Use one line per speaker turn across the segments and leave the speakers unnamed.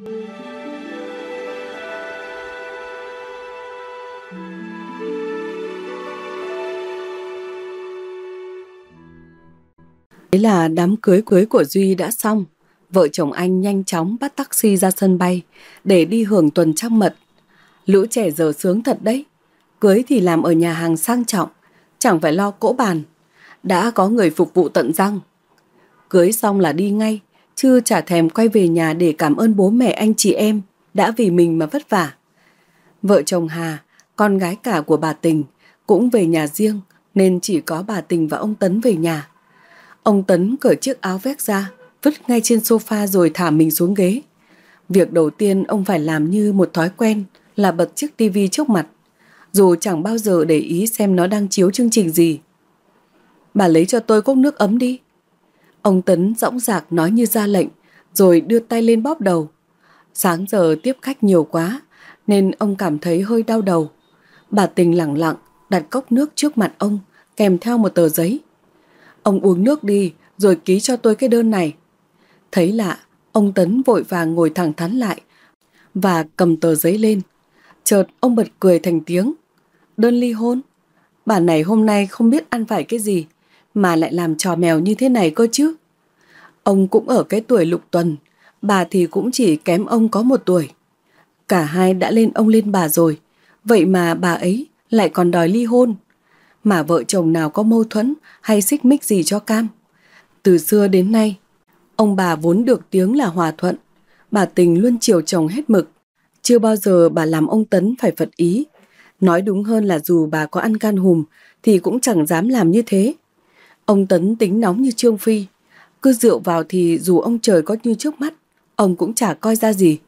Thế là đám cưới cưới của Duy đã xong. Vợ chồng anh nhanh chóng bắt taxi ra sân bay để đi hưởng tuần trăng mật. Lũ trẻ giờ sướng thật đấy. Cưới thì làm ở nhà hàng sang trọng, chẳng phải lo cỗ bàn. Đã có người phục vụ tận răng. Cưới xong là đi ngay, chưa trả thèm quay về nhà để cảm ơn bố mẹ anh chị em đã vì mình mà vất vả. Vợ chồng Hà, con gái cả của bà Tình, cũng về nhà riêng nên chỉ có bà Tình và ông Tấn về nhà. Ông Tấn cởi chiếc áo vét ra, vứt ngay trên sofa rồi thả mình xuống ghế. Việc đầu tiên ông phải làm như một thói quen là bật chiếc tivi trước mặt, dù chẳng bao giờ để ý xem nó đang chiếu chương trình gì. Bà lấy cho tôi cốc nước ấm đi, Ông Tấn dõng dạc nói như ra lệnh, rồi đưa tay lên bóp đầu. Sáng giờ tiếp khách nhiều quá, nên ông cảm thấy hơi đau đầu. Bà tình lặng lặng, đặt cốc nước trước mặt ông, kèm theo một tờ giấy. Ông uống nước đi, rồi ký cho tôi cái đơn này. Thấy lạ, ông Tấn vội vàng ngồi thẳng thắn lại và cầm tờ giấy lên. Chợt ông bật cười thành tiếng. Đơn ly hôn? Bà này hôm nay không biết ăn phải cái gì mà lại làm trò mèo như thế này cơ chứ. Ông cũng ở cái tuổi lục tuần, bà thì cũng chỉ kém ông có một tuổi. Cả hai đã lên ông lên bà rồi, vậy mà bà ấy lại còn đòi ly hôn. Mà vợ chồng nào có mâu thuẫn hay xích mích gì cho cam. Từ xưa đến nay, ông bà vốn được tiếng là hòa thuận, bà tình luôn chiều chồng hết mực. Chưa bao giờ bà làm ông Tấn phải phật ý. Nói đúng hơn là dù bà có ăn can hùm thì cũng chẳng dám làm như thế. Ông Tấn tính nóng như Trương Phi. Cứ rượu vào thì dù ông trời có như trước mắt, ông cũng chả coi ra gì.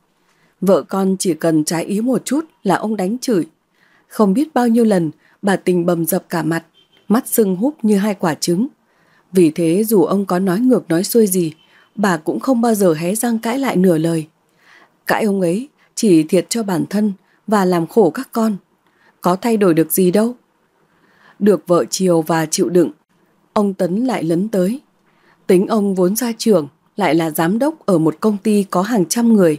Vợ con chỉ cần trái ý một chút là ông đánh chửi. Không biết bao nhiêu lần bà tình bầm dập cả mặt, mắt sưng húp như hai quả trứng. Vì thế dù ông có nói ngược nói xuôi gì, bà cũng không bao giờ hé răng cãi lại nửa lời. Cãi ông ấy chỉ thiệt cho bản thân và làm khổ các con. Có thay đổi được gì đâu. Được vợ chiều và chịu đựng, ông Tấn lại lấn tới. Tính ông vốn gia trưởng, lại là giám đốc ở một công ty có hàng trăm người.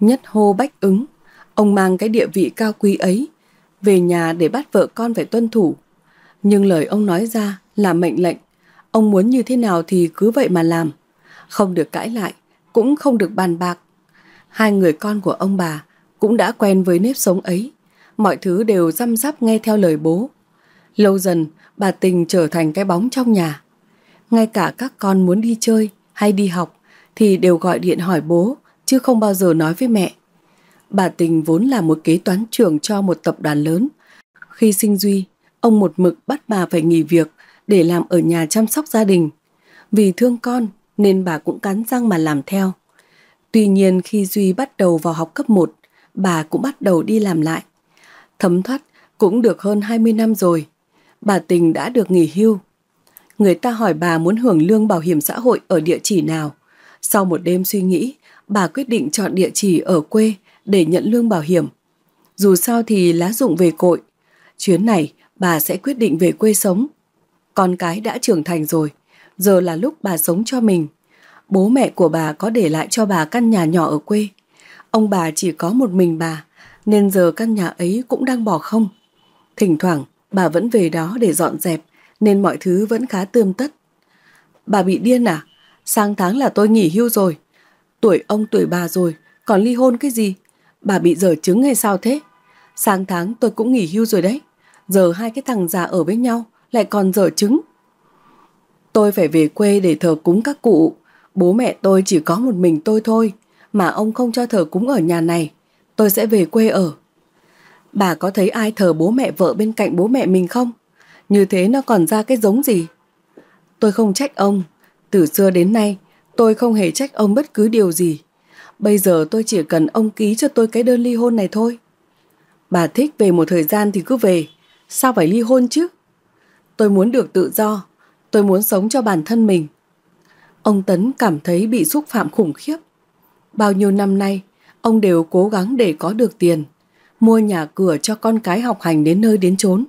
Nhất hô bách ứng, ông mang cái địa vị cao quý ấy, về nhà để bắt vợ con phải tuân thủ. Nhưng lời ông nói ra là mệnh lệnh, ông muốn như thế nào thì cứ vậy mà làm. Không được cãi lại, cũng không được bàn bạc. Hai người con của ông bà cũng đã quen với nếp sống ấy, mọi thứ đều răm rắp nghe theo lời bố. Lâu dần, bà Tình trở thành cái bóng trong nhà. Ngay cả các con muốn đi chơi hay đi học thì đều gọi điện hỏi bố, chứ không bao giờ nói với mẹ. Bà Tình vốn là một kế toán trưởng cho một tập đoàn lớn. Khi sinh Duy, ông một mực bắt bà phải nghỉ việc để làm ở nhà chăm sóc gia đình. Vì thương con nên bà cũng cắn răng mà làm theo. Tuy nhiên khi Duy bắt đầu vào học cấp 1, bà cũng bắt đầu đi làm lại. Thấm thoát cũng được hơn 20 năm rồi bà Tình đã được nghỉ hưu. Người ta hỏi bà muốn hưởng lương bảo hiểm xã hội ở địa chỉ nào. Sau một đêm suy nghĩ, bà quyết định chọn địa chỉ ở quê để nhận lương bảo hiểm. Dù sao thì lá dụng về cội. Chuyến này, bà sẽ quyết định về quê sống. Con cái đã trưởng thành rồi, giờ là lúc bà sống cho mình. Bố mẹ của bà có để lại cho bà căn nhà nhỏ ở quê. Ông bà chỉ có một mình bà, nên giờ căn nhà ấy cũng đang bỏ không. Thỉnh thoảng, Bà vẫn về đó để dọn dẹp, nên mọi thứ vẫn khá tươm tất. Bà bị điên à? Sang tháng là tôi nghỉ hưu rồi. Tuổi ông tuổi bà rồi, còn ly hôn cái gì? Bà bị dở trứng hay sao thế? Sang tháng tôi cũng nghỉ hưu rồi đấy. Giờ hai cái thằng già ở với nhau lại còn dở trứng. Tôi phải về quê để thờ cúng các cụ. Bố mẹ tôi chỉ có một mình tôi thôi, mà ông không cho thờ cúng ở nhà này. Tôi sẽ về quê ở. Bà có thấy ai thờ bố mẹ vợ bên cạnh bố mẹ mình không? Như thế nó còn ra cái giống gì? Tôi không trách ông. Từ xưa đến nay, tôi không hề trách ông bất cứ điều gì. Bây giờ tôi chỉ cần ông ký cho tôi cái đơn ly hôn này thôi. Bà thích về một thời gian thì cứ về. Sao phải ly hôn chứ? Tôi muốn được tự do. Tôi muốn sống cho bản thân mình. Ông Tấn cảm thấy bị xúc phạm khủng khiếp. Bao nhiêu năm nay, ông đều cố gắng để có được tiền mua nhà cửa cho con cái học hành đến nơi đến chốn.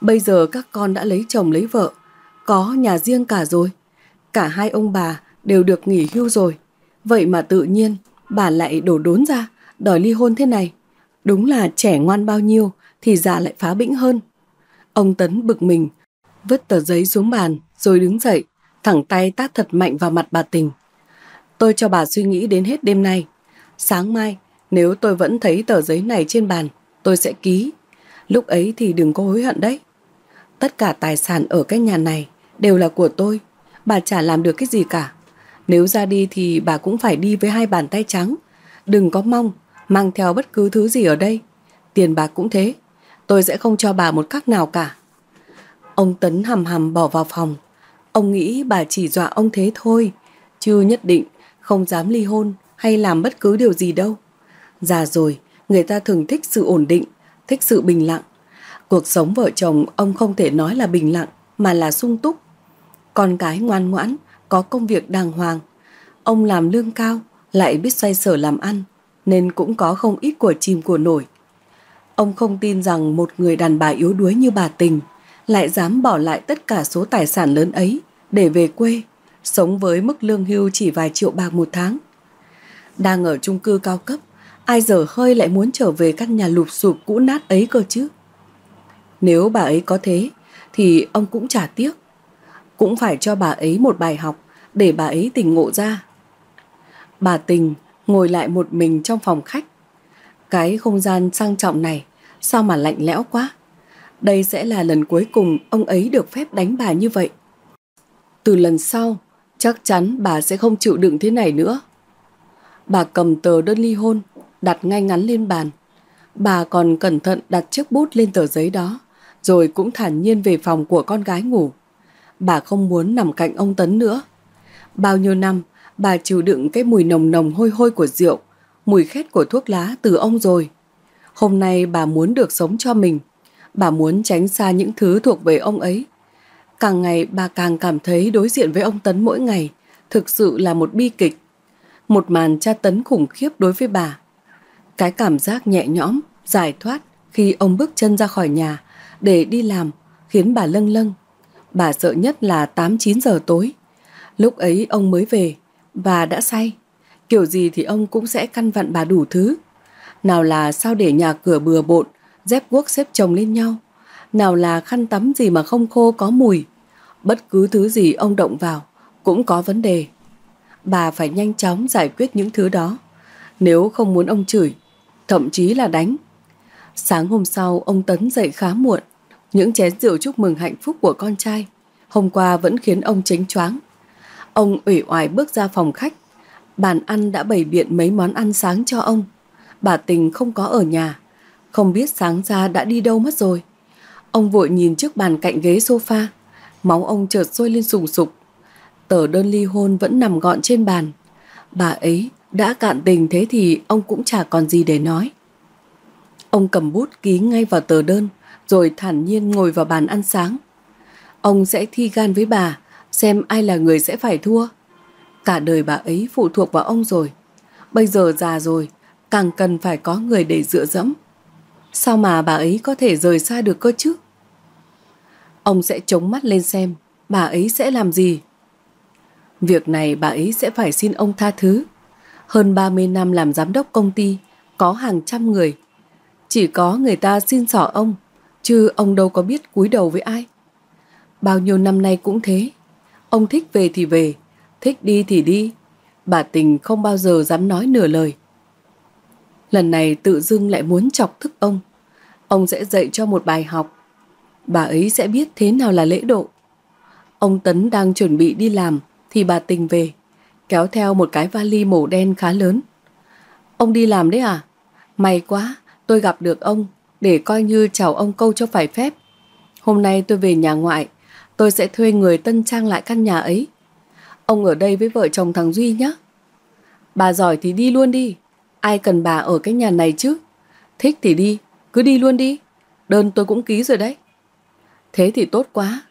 Bây giờ các con đã lấy chồng lấy vợ, có nhà riêng cả rồi. Cả hai ông bà đều được nghỉ hưu rồi. Vậy mà tự nhiên bà lại đổ đốn ra, đòi ly hôn thế này. Đúng là trẻ ngoan bao nhiêu thì già lại phá bĩnh hơn. Ông Tấn bực mình, vứt tờ giấy xuống bàn rồi đứng dậy, thẳng tay tát thật mạnh vào mặt bà Tình. Tôi cho bà suy nghĩ đến hết đêm nay. Sáng mai nếu tôi vẫn thấy tờ giấy này trên bàn, tôi sẽ ký. Lúc ấy thì đừng có hối hận đấy. Tất cả tài sản ở cái nhà này đều là của tôi. Bà chả làm được cái gì cả. Nếu ra đi thì bà cũng phải đi với hai bàn tay trắng. Đừng có mong, mang theo bất cứ thứ gì ở đây. Tiền bạc cũng thế. Tôi sẽ không cho bà một cách nào cả. Ông Tấn hầm hầm bỏ vào phòng. Ông nghĩ bà chỉ dọa ông thế thôi. chưa nhất định không dám ly hôn hay làm bất cứ điều gì đâu. Già rồi, người ta thường thích sự ổn định, thích sự bình lặng. Cuộc sống vợ chồng ông không thể nói là bình lặng mà là sung túc. Con cái ngoan ngoãn, có công việc đàng hoàng. Ông làm lương cao, lại biết xoay sở làm ăn, nên cũng có không ít của chìm của nổi. Ông không tin rằng một người đàn bà yếu đuối như bà Tình lại dám bỏ lại tất cả số tài sản lớn ấy để về quê, sống với mức lương hưu chỉ vài triệu bạc một tháng. Đang ở chung cư cao cấp, ai dở hơi lại muốn trở về căn nhà lụp sụp cũ nát ấy cơ chứ nếu bà ấy có thế thì ông cũng chả tiếc cũng phải cho bà ấy một bài học để bà ấy tỉnh ngộ ra bà tình ngồi lại một mình trong phòng khách cái không gian sang trọng này sao mà lạnh lẽo quá đây sẽ là lần cuối cùng ông ấy được phép đánh bà như vậy từ lần sau chắc chắn bà sẽ không chịu đựng thế này nữa bà cầm tờ đơn ly hôn đặt ngay ngắn lên bàn. Bà còn cẩn thận đặt chiếc bút lên tờ giấy đó, rồi cũng thản nhiên về phòng của con gái ngủ. Bà không muốn nằm cạnh ông Tấn nữa. Bao nhiêu năm, bà chịu đựng cái mùi nồng nồng hôi hôi của rượu, mùi khét của thuốc lá từ ông rồi. Hôm nay bà muốn được sống cho mình, bà muốn tránh xa những thứ thuộc về ông ấy. Càng ngày bà càng cảm thấy đối diện với ông Tấn mỗi ngày thực sự là một bi kịch. Một màn tra tấn khủng khiếp đối với bà cái cảm giác nhẹ nhõm, giải thoát khi ông bước chân ra khỏi nhà để đi làm khiến bà lâng lâng. Bà sợ nhất là 8-9 giờ tối. Lúc ấy ông mới về, và đã say. Kiểu gì thì ông cũng sẽ căn vặn bà đủ thứ. Nào là sao để nhà cửa bừa bộn, dép guốc xếp chồng lên nhau. Nào là khăn tắm gì mà không khô có mùi. Bất cứ thứ gì ông động vào cũng có vấn đề. Bà phải nhanh chóng giải quyết những thứ đó. Nếu không muốn ông chửi, thậm chí là đánh. Sáng hôm sau, ông Tấn dậy khá muộn. Những chén rượu chúc mừng hạnh phúc của con trai hôm qua vẫn khiến ông chánh choáng. Ông ủy oải bước ra phòng khách. Bàn ăn đã bày biện mấy món ăn sáng cho ông. Bà Tình không có ở nhà. Không biết sáng ra đã đi đâu mất rồi. Ông vội nhìn trước bàn cạnh ghế sofa. Máu ông chợt sôi lên sùng sục. Tờ đơn ly hôn vẫn nằm gọn trên bàn. Bà ấy đã cạn tình thế thì ông cũng chả còn gì để nói. Ông cầm bút ký ngay vào tờ đơn, rồi thản nhiên ngồi vào bàn ăn sáng. Ông sẽ thi gan với bà, xem ai là người sẽ phải thua. Cả đời bà ấy phụ thuộc vào ông rồi. Bây giờ già rồi, càng cần phải có người để dựa dẫm. Sao mà bà ấy có thể rời xa được cơ chứ? Ông sẽ chống mắt lên xem bà ấy sẽ làm gì. Việc này bà ấy sẽ phải xin ông tha thứ. Hơn 30 năm làm giám đốc công ty, có hàng trăm người. Chỉ có người ta xin xỏ ông, chứ ông đâu có biết cúi đầu với ai. Bao nhiêu năm nay cũng thế. Ông thích về thì về, thích đi thì đi. Bà tình không bao giờ dám nói nửa lời. Lần này tự dưng lại muốn chọc thức ông. Ông sẽ dạy cho một bài học. Bà ấy sẽ biết thế nào là lễ độ. Ông Tấn đang chuẩn bị đi làm thì bà tình về kéo theo một cái vali màu đen khá lớn. Ông đi làm đấy à? May quá, tôi gặp được ông để coi như chào ông câu cho phải phép. Hôm nay tôi về nhà ngoại, tôi sẽ thuê người tân trang lại căn nhà ấy. Ông ở đây với vợ chồng thằng Duy nhé. Bà giỏi thì đi luôn đi, ai cần bà ở cái nhà này chứ? Thích thì đi, cứ đi luôn đi, đơn tôi cũng ký rồi đấy. Thế thì tốt quá,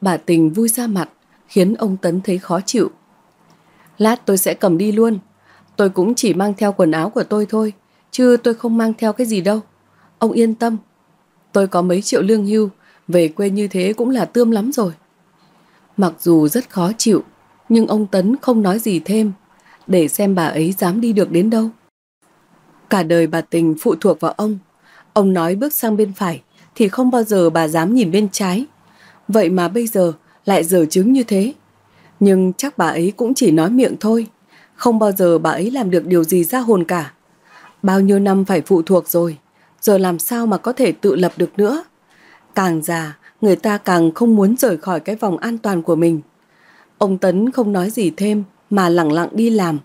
bà tình vui ra mặt, khiến ông Tấn thấy khó chịu. Lát tôi sẽ cầm đi luôn. Tôi cũng chỉ mang theo quần áo của tôi thôi, chứ tôi không mang theo cái gì đâu. Ông yên tâm, tôi có mấy triệu lương hưu, về quê như thế cũng là tươm lắm rồi. Mặc dù rất khó chịu, nhưng ông Tấn không nói gì thêm, để xem bà ấy dám đi được đến đâu. Cả đời bà Tình phụ thuộc vào ông. Ông nói bước sang bên phải thì không bao giờ bà dám nhìn bên trái. Vậy mà bây giờ lại dở chứng như thế. Nhưng chắc bà ấy cũng chỉ nói miệng thôi, không bao giờ bà ấy làm được điều gì ra hồn cả. Bao nhiêu năm phải phụ thuộc rồi, giờ làm sao mà có thể tự lập được nữa. Càng già, người ta càng không muốn rời khỏi cái vòng an toàn của mình. Ông Tấn không nói gì thêm mà lặng lặng đi làm.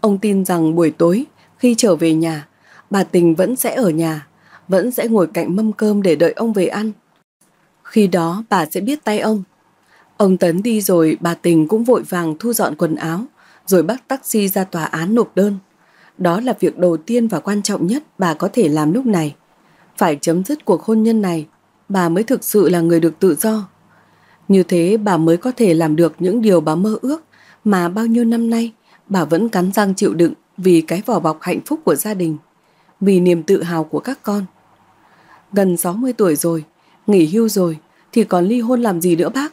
Ông tin rằng buổi tối, khi trở về nhà, bà Tình vẫn sẽ ở nhà, vẫn sẽ ngồi cạnh mâm cơm để đợi ông về ăn. Khi đó bà sẽ biết tay ông. Ông Tấn đi rồi bà Tình cũng vội vàng thu dọn quần áo, rồi bắt taxi ra tòa án nộp đơn. Đó là việc đầu tiên và quan trọng nhất bà có thể làm lúc này. Phải chấm dứt cuộc hôn nhân này, bà mới thực sự là người được tự do. Như thế bà mới có thể làm được những điều bà mơ ước mà bao nhiêu năm nay bà vẫn cắn răng chịu đựng vì cái vỏ bọc hạnh phúc của gia đình, vì niềm tự hào của các con. Gần 60 tuổi rồi, nghỉ hưu rồi thì còn ly hôn làm gì nữa bác?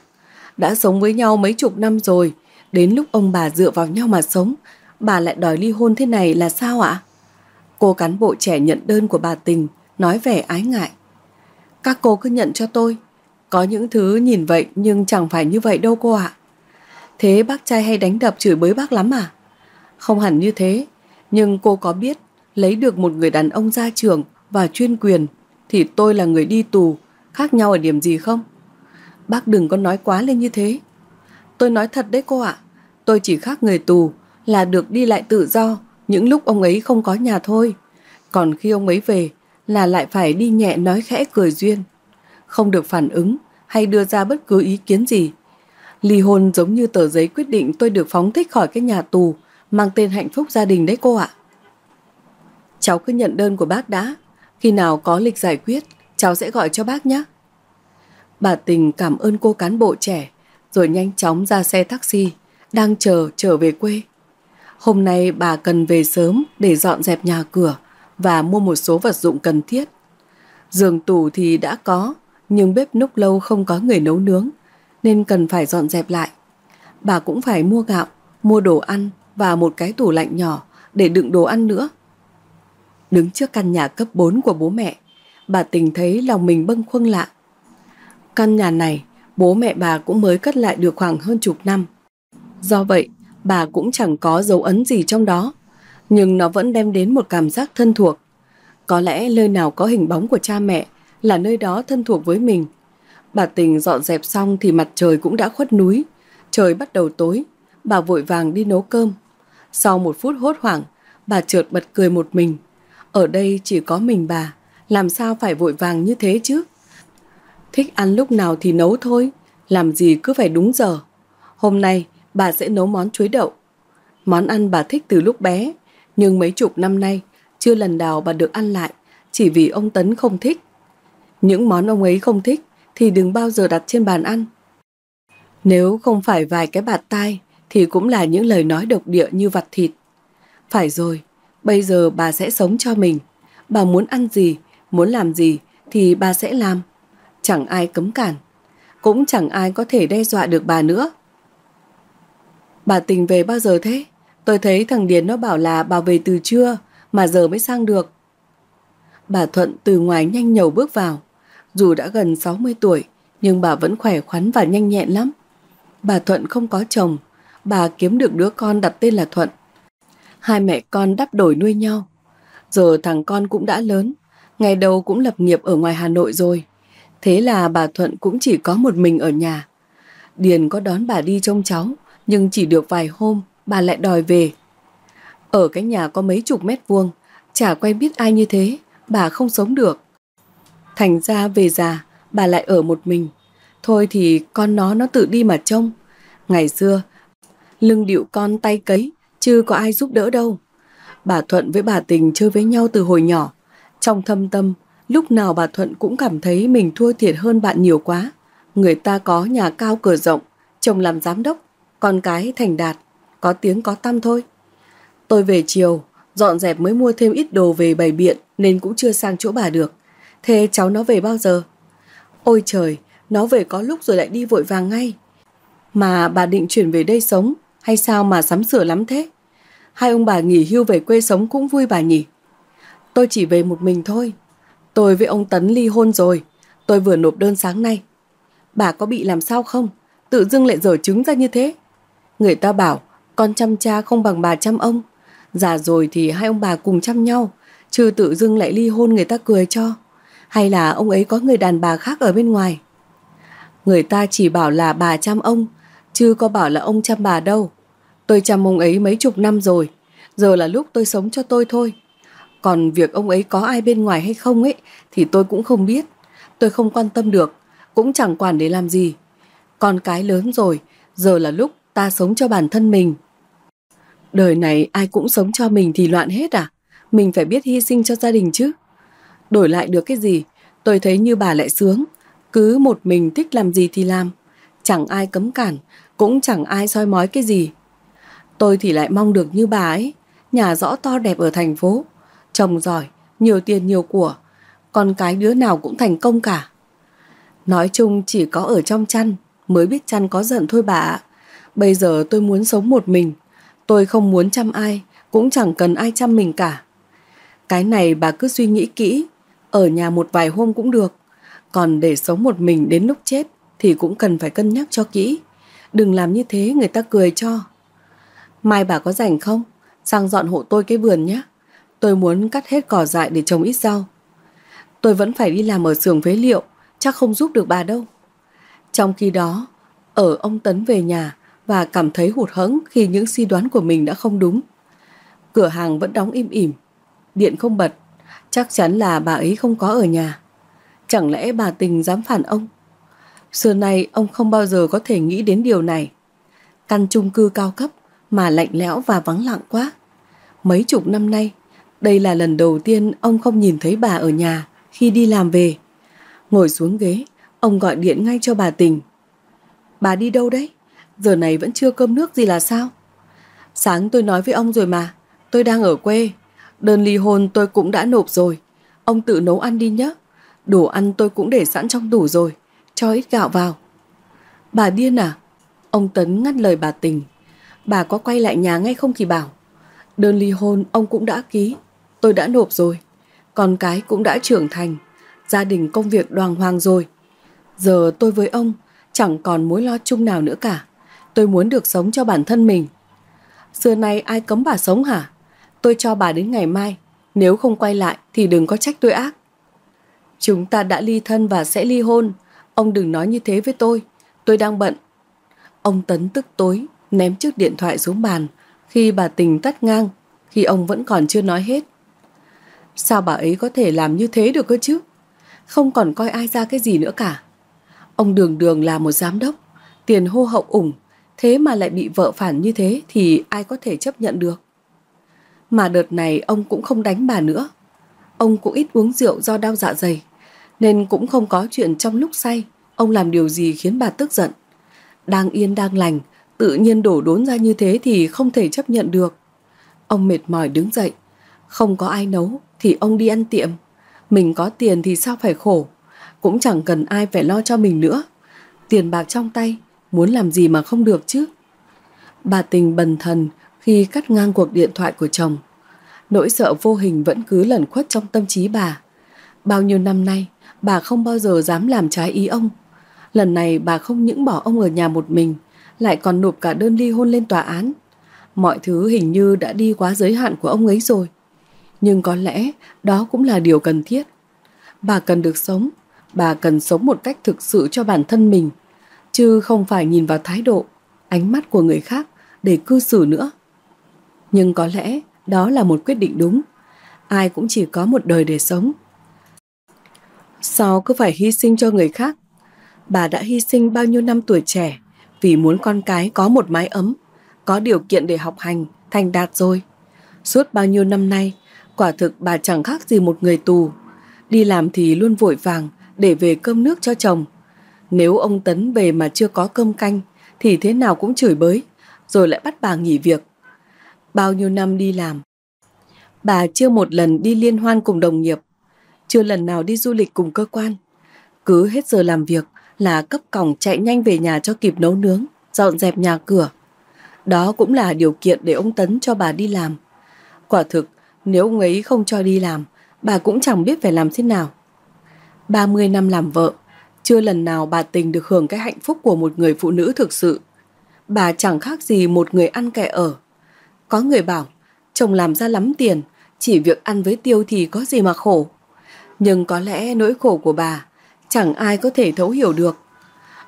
đã sống với nhau mấy chục năm rồi, đến lúc ông bà dựa vào nhau mà sống, bà lại đòi ly hôn thế này là sao ạ? Cô cán bộ trẻ nhận đơn của bà Tình, nói vẻ ái ngại. Các cô cứ nhận cho tôi, có những thứ nhìn vậy nhưng chẳng phải như vậy đâu cô ạ. Thế bác trai hay đánh đập chửi bới bác lắm à? Không hẳn như thế, nhưng cô có biết lấy được một người đàn ông ra trường và chuyên quyền thì tôi là người đi tù, khác nhau ở điểm gì không? Bác đừng có nói quá lên như thế. Tôi nói thật đấy cô ạ. Tôi chỉ khác người tù là được đi lại tự do những lúc ông ấy không có nhà thôi. Còn khi ông ấy về là lại phải đi nhẹ nói khẽ cười duyên. Không được phản ứng hay đưa ra bất cứ ý kiến gì. Ly hôn giống như tờ giấy quyết định tôi được phóng thích khỏi cái nhà tù mang tên hạnh phúc gia đình đấy cô ạ. Cháu cứ nhận đơn của bác đã. Khi nào có lịch giải quyết, cháu sẽ gọi cho bác nhé. Bà Tình cảm ơn cô cán bộ trẻ, rồi nhanh chóng ra xe taxi, đang chờ trở về quê. Hôm nay bà cần về sớm để dọn dẹp nhà cửa và mua một số vật dụng cần thiết. Giường tủ thì đã có, nhưng bếp núc lâu không có người nấu nướng, nên cần phải dọn dẹp lại. Bà cũng phải mua gạo, mua đồ ăn và một cái tủ lạnh nhỏ để đựng đồ ăn nữa. Đứng trước căn nhà cấp 4 của bố mẹ, bà tình thấy lòng mình bâng khuâng lạ. Căn nhà này, bố mẹ bà cũng mới cất lại được khoảng hơn chục năm. Do vậy, bà cũng chẳng có dấu ấn gì trong đó, nhưng nó vẫn đem đến một cảm giác thân thuộc. Có lẽ nơi nào có hình bóng của cha mẹ là nơi đó thân thuộc với mình. Bà Tình dọn dẹp xong thì mặt trời cũng đã khuất núi, trời bắt đầu tối, bà vội vàng đi nấu cơm. Sau một phút hốt hoảng, bà trượt bật cười một mình. Ở đây chỉ có mình bà, làm sao phải vội vàng như thế chứ? Thích ăn lúc nào thì nấu thôi, làm gì cứ phải đúng giờ. Hôm nay bà sẽ nấu món chuối đậu. Món ăn bà thích từ lúc bé, nhưng mấy chục năm nay chưa lần nào bà được ăn lại chỉ vì ông Tấn không thích. Những món ông ấy không thích thì đừng bao giờ đặt trên bàn ăn. Nếu không phải vài cái bạt tai thì cũng là những lời nói độc địa như vặt thịt. Phải rồi, bây giờ bà sẽ sống cho mình. Bà muốn ăn gì, muốn làm gì thì bà sẽ làm chẳng ai cấm cản. Cũng chẳng ai có thể đe dọa được bà nữa. Bà tình về bao giờ thế? Tôi thấy thằng Điền nó bảo là bà về từ trưa mà giờ mới sang được. Bà Thuận từ ngoài nhanh nhầu bước vào. Dù đã gần 60 tuổi nhưng bà vẫn khỏe khoắn và nhanh nhẹn lắm. Bà Thuận không có chồng, bà kiếm được đứa con đặt tên là Thuận. Hai mẹ con đắp đổi nuôi nhau. Giờ thằng con cũng đã lớn, ngày đầu cũng lập nghiệp ở ngoài Hà Nội rồi. Thế là bà Thuận cũng chỉ có một mình ở nhà. Điền có đón bà đi trông cháu, nhưng chỉ được vài hôm bà lại đòi về. Ở cái nhà có mấy chục mét vuông, chả quen biết ai như thế, bà không sống được. Thành ra về già, bà lại ở một mình. Thôi thì con nó nó tự đi mà trông. Ngày xưa, lưng điệu con tay cấy, chứ có ai giúp đỡ đâu. Bà Thuận với bà Tình chơi với nhau từ hồi nhỏ. Trong thâm tâm, Lúc nào bà Thuận cũng cảm thấy mình thua thiệt hơn bạn nhiều quá. Người ta có nhà cao cửa rộng, chồng làm giám đốc, con cái thành đạt, có tiếng có tăm thôi. Tôi về chiều, dọn dẹp mới mua thêm ít đồ về bày biện nên cũng chưa sang chỗ bà được. Thế cháu nó về bao giờ? Ôi trời, nó về có lúc rồi lại đi vội vàng ngay. Mà bà định chuyển về đây sống hay sao mà sắm sửa lắm thế? Hai ông bà nghỉ hưu về quê sống cũng vui bà nhỉ? Tôi chỉ về một mình thôi, Tôi với ông Tấn ly hôn rồi. Tôi vừa nộp đơn sáng nay. Bà có bị làm sao không? Tự dưng lại dở trứng ra như thế. Người ta bảo con chăm cha không bằng bà chăm ông. Già rồi thì hai ông bà cùng chăm nhau. Chứ tự dưng lại ly hôn người ta cười cho. Hay là ông ấy có người đàn bà khác ở bên ngoài. Người ta chỉ bảo là bà chăm ông. Chứ có bảo là ông chăm bà đâu. Tôi chăm ông ấy mấy chục năm rồi. Giờ là lúc tôi sống cho tôi thôi. Còn việc ông ấy có ai bên ngoài hay không ấy thì tôi cũng không biết. Tôi không quan tâm được, cũng chẳng quản để làm gì. Con cái lớn rồi, giờ là lúc ta sống cho bản thân mình. Đời này ai cũng sống cho mình thì loạn hết à? Mình phải biết hy sinh cho gia đình chứ. Đổi lại được cái gì, tôi thấy như bà lại sướng. Cứ một mình thích làm gì thì làm. Chẳng ai cấm cản, cũng chẳng ai soi mói cái gì. Tôi thì lại mong được như bà ấy, nhà rõ to đẹp ở thành phố, chồng giỏi, nhiều tiền nhiều của, con cái đứa nào cũng thành công cả. Nói chung chỉ có ở trong chăn, mới biết chăn có giận thôi bà ạ. Bây giờ tôi muốn sống một mình, tôi không muốn chăm ai, cũng chẳng cần ai chăm mình cả. Cái này bà cứ suy nghĩ kỹ, ở nhà một vài hôm cũng được, còn để sống một mình đến lúc chết thì cũng cần phải cân nhắc cho kỹ. Đừng làm như thế người ta cười cho. Mai bà có rảnh không? Sang dọn hộ tôi cái vườn nhé. Tôi muốn cắt hết cỏ dại để trồng ít rau. Tôi vẫn phải đi làm ở xưởng phế liệu, chắc không giúp được bà đâu. Trong khi đó, ở ông Tấn về nhà và cảm thấy hụt hẫng khi những suy đoán của mình đã không đúng. Cửa hàng vẫn đóng im ỉm, điện không bật, chắc chắn là bà ấy không có ở nhà. Chẳng lẽ bà tình dám phản ông? Xưa nay ông không bao giờ có thể nghĩ đến điều này. Căn chung cư cao cấp mà lạnh lẽo và vắng lặng quá. Mấy chục năm nay đây là lần đầu tiên ông không nhìn thấy bà ở nhà khi đi làm về. Ngồi xuống ghế, ông gọi điện ngay cho bà Tình. Bà đi đâu đấy? Giờ này vẫn chưa cơm nước gì là sao? Sáng tôi nói với ông rồi mà, tôi đang ở quê. Đơn ly hôn tôi cũng đã nộp rồi. Ông tự nấu ăn đi nhé. Đồ ăn tôi cũng để sẵn trong tủ rồi, cho ít gạo vào. Bà điên à? Ông Tấn ngắt lời bà Tình. Bà có quay lại nhà ngay không thì bảo. Đơn ly hôn ông cũng đã ký, tôi đã nộp rồi. Con cái cũng đã trưởng thành, gia đình công việc đoàn hoàng rồi. Giờ tôi với ông chẳng còn mối lo chung nào nữa cả. Tôi muốn được sống cho bản thân mình. Xưa nay ai cấm bà sống hả? Tôi cho bà đến ngày mai. Nếu không quay lại thì đừng có trách tôi ác. Chúng ta đã ly thân và sẽ ly hôn. Ông đừng nói như thế với tôi. Tôi đang bận. Ông Tấn tức tối, ném chiếc điện thoại xuống bàn. Khi bà tình tắt ngang, khi ông vẫn còn chưa nói hết, Sao bà ấy có thể làm như thế được cơ chứ? Không còn coi ai ra cái gì nữa cả. Ông Đường Đường là một giám đốc, tiền hô hậu ủng, thế mà lại bị vợ phản như thế thì ai có thể chấp nhận được. Mà đợt này ông cũng không đánh bà nữa. Ông cũng ít uống rượu do đau dạ dày, nên cũng không có chuyện trong lúc say ông làm điều gì khiến bà tức giận. Đang yên đang lành, tự nhiên đổ đốn ra như thế thì không thể chấp nhận được. Ông mệt mỏi đứng dậy, không có ai nấu, thì ông đi ăn tiệm. Mình có tiền thì sao phải khổ, cũng chẳng cần ai phải lo cho mình nữa. Tiền bạc trong tay, muốn làm gì mà không được chứ. Bà tình bần thần khi cắt ngang cuộc điện thoại của chồng. Nỗi sợ vô hình vẫn cứ lẩn khuất trong tâm trí bà. Bao nhiêu năm nay, bà không bao giờ dám làm trái ý ông. Lần này bà không những bỏ ông ở nhà một mình, lại còn nộp cả đơn ly hôn lên tòa án. Mọi thứ hình như đã đi quá giới hạn của ông ấy rồi nhưng có lẽ đó cũng là điều cần thiết. Bà cần được sống, bà cần sống một cách thực sự cho bản thân mình, chứ không phải nhìn vào thái độ, ánh mắt của người khác để cư xử nữa. Nhưng có lẽ đó là một quyết định đúng. Ai cũng chỉ có một đời để sống. Sao cứ phải hy sinh cho người khác? Bà đã hy sinh bao nhiêu năm tuổi trẻ vì muốn con cái có một mái ấm, có điều kiện để học hành, thành đạt rồi. Suốt bao nhiêu năm nay, Quả thực bà chẳng khác gì một người tù. Đi làm thì luôn vội vàng để về cơm nước cho chồng. Nếu ông Tấn về mà chưa có cơm canh thì thế nào cũng chửi bới, rồi lại bắt bà nghỉ việc. Bao nhiêu năm đi làm, bà chưa một lần đi liên hoan cùng đồng nghiệp, chưa lần nào đi du lịch cùng cơ quan. Cứ hết giờ làm việc là cấp còng chạy nhanh về nhà cho kịp nấu nướng, dọn dẹp nhà cửa. Đó cũng là điều kiện để ông Tấn cho bà đi làm. Quả thực, nếu ông ấy không cho đi làm, bà cũng chẳng biết phải làm thế nào. 30 năm làm vợ, chưa lần nào bà Tình được hưởng cái hạnh phúc của một người phụ nữ thực sự. Bà chẳng khác gì một người ăn kẻ ở. Có người bảo, chồng làm ra lắm tiền, chỉ việc ăn với tiêu thì có gì mà khổ. Nhưng có lẽ nỗi khổ của bà chẳng ai có thể thấu hiểu được.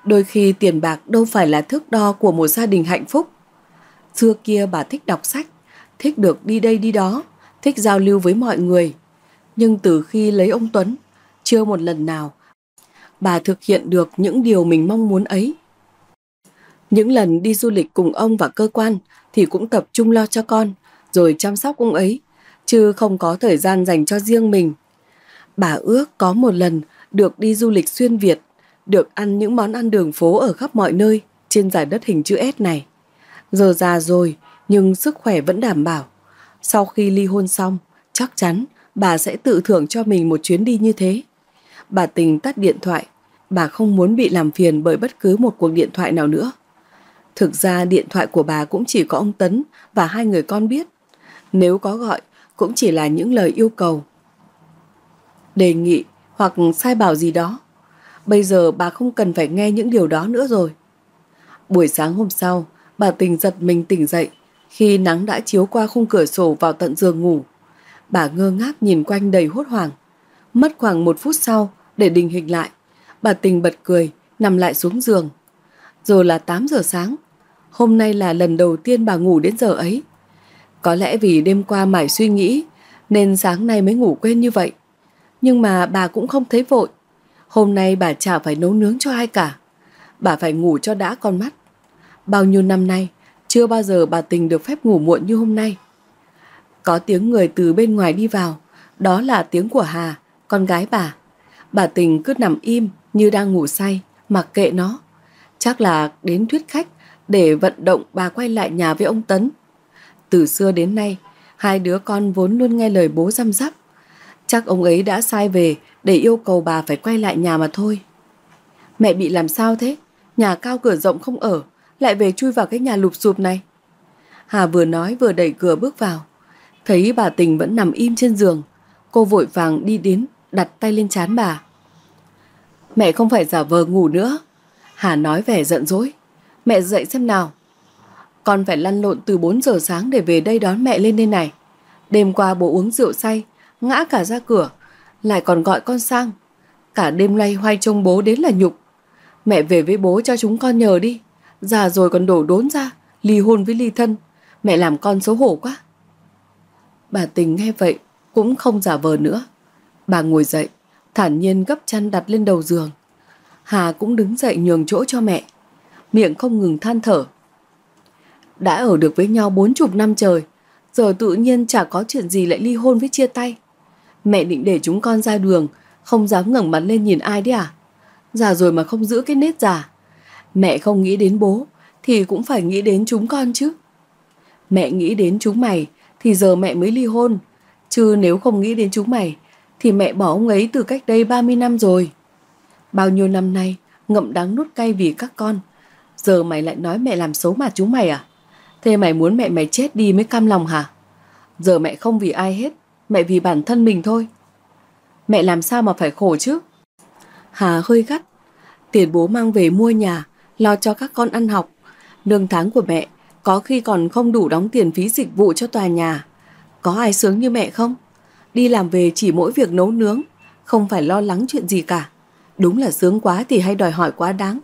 Đôi khi tiền bạc đâu phải là thước đo của một gia đình hạnh phúc. Xưa kia bà thích đọc sách, thích được đi đây đi đó, thích giao lưu với mọi người. Nhưng từ khi lấy ông Tuấn, chưa một lần nào bà thực hiện được những điều mình mong muốn ấy. Những lần đi du lịch cùng ông và cơ quan thì cũng tập trung lo cho con, rồi chăm sóc ông ấy, chứ không có thời gian dành cho riêng mình. Bà ước có một lần được đi du lịch xuyên Việt, được ăn những món ăn đường phố ở khắp mọi nơi trên giải đất hình chữ S này. Giờ già rồi nhưng sức khỏe vẫn đảm bảo. Sau khi ly hôn xong, chắc chắn bà sẽ tự thưởng cho mình một chuyến đi như thế. Bà tình tắt điện thoại, bà không muốn bị làm phiền bởi bất cứ một cuộc điện thoại nào nữa. Thực ra điện thoại của bà cũng chỉ có ông Tấn và hai người con biết. Nếu có gọi, cũng chỉ là những lời yêu cầu. Đề nghị hoặc sai bảo gì đó. Bây giờ bà không cần phải nghe những điều đó nữa rồi. Buổi sáng hôm sau, bà tình giật mình tỉnh dậy khi nắng đã chiếu qua khung cửa sổ vào tận giường ngủ. Bà ngơ ngác nhìn quanh đầy hốt hoảng. Mất khoảng một phút sau để định hình lại, bà tình bật cười, nằm lại xuống giường. Rồi là 8 giờ sáng, hôm nay là lần đầu tiên bà ngủ đến giờ ấy. Có lẽ vì đêm qua mải suy nghĩ nên sáng nay mới ngủ quên như vậy. Nhưng mà bà cũng không thấy vội. Hôm nay bà chả phải nấu nướng cho ai cả. Bà phải ngủ cho đã con mắt. Bao nhiêu năm nay chưa bao giờ bà Tình được phép ngủ muộn như hôm nay. Có tiếng người từ bên ngoài đi vào, đó là tiếng của Hà, con gái bà. Bà Tình cứ nằm im như đang ngủ say, mặc kệ nó. Chắc là đến thuyết khách để vận động bà quay lại nhà với ông Tấn. Từ xưa đến nay, hai đứa con vốn luôn nghe lời bố răm rắp. Chắc ông ấy đã sai về để yêu cầu bà phải quay lại nhà mà thôi. Mẹ bị làm sao thế? Nhà cao cửa rộng không ở, lại về chui vào cái nhà lụp xụp này. Hà vừa nói vừa đẩy cửa bước vào. Thấy bà Tình vẫn nằm im trên giường, cô vội vàng đi đến đặt tay lên chán bà. Mẹ không phải giả vờ ngủ nữa. Hà nói vẻ giận dỗi. Mẹ dậy xem nào. Con phải lăn lộn từ 4 giờ sáng để về đây đón mẹ lên đây này. Đêm qua bố uống rượu say, ngã cả ra cửa, lại còn gọi con sang. Cả đêm lay hoay trông bố đến là nhục. Mẹ về với bố cho chúng con nhờ đi già rồi còn đổ đốn ra, ly hôn với ly thân, mẹ làm con xấu hổ quá. Bà tình nghe vậy cũng không giả vờ nữa. Bà ngồi dậy, thản nhiên gấp chăn đặt lên đầu giường. Hà cũng đứng dậy nhường chỗ cho mẹ, miệng không ngừng than thở. Đã ở được với nhau bốn chục năm trời, giờ tự nhiên chả có chuyện gì lại ly hôn với chia tay. Mẹ định để chúng con ra đường, không dám ngẩng mặt lên nhìn ai đấy à? Già rồi mà không giữ cái nết già. Mẹ không nghĩ đến bố Thì cũng phải nghĩ đến chúng con chứ Mẹ nghĩ đến chúng mày Thì giờ mẹ mới ly hôn Chứ nếu không nghĩ đến chúng mày Thì mẹ bỏ ông ấy từ cách đây 30 năm rồi Bao nhiêu năm nay Ngậm đắng nuốt cay vì các con Giờ mày lại nói mẹ làm xấu mặt chúng mày à Thế mày muốn mẹ mày chết đi mới cam lòng hả Giờ mẹ không vì ai hết Mẹ vì bản thân mình thôi Mẹ làm sao mà phải khổ chứ Hà hơi gắt Tiền bố mang về mua nhà lo cho các con ăn học. Lương tháng của mẹ có khi còn không đủ đóng tiền phí dịch vụ cho tòa nhà. Có ai sướng như mẹ không? Đi làm về chỉ mỗi việc nấu nướng, không phải lo lắng chuyện gì cả. Đúng là sướng quá thì hay đòi hỏi quá đáng.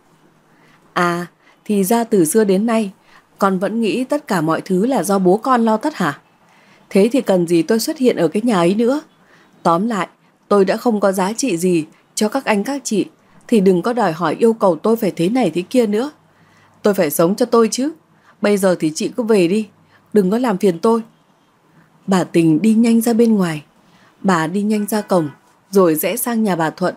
À, thì ra từ xưa đến nay, con vẫn nghĩ tất cả mọi thứ là do bố con lo tất hả? Thế thì cần gì tôi xuất hiện ở cái nhà ấy nữa? Tóm lại, tôi đã không có giá trị gì cho các anh các chị thì đừng có đòi hỏi yêu cầu tôi phải thế này thế kia nữa. Tôi phải sống cho tôi chứ. Bây giờ thì chị cứ về đi, đừng có làm phiền tôi. Bà Tình đi nhanh ra bên ngoài. Bà đi nhanh ra cổng, rồi rẽ sang nhà bà Thuận.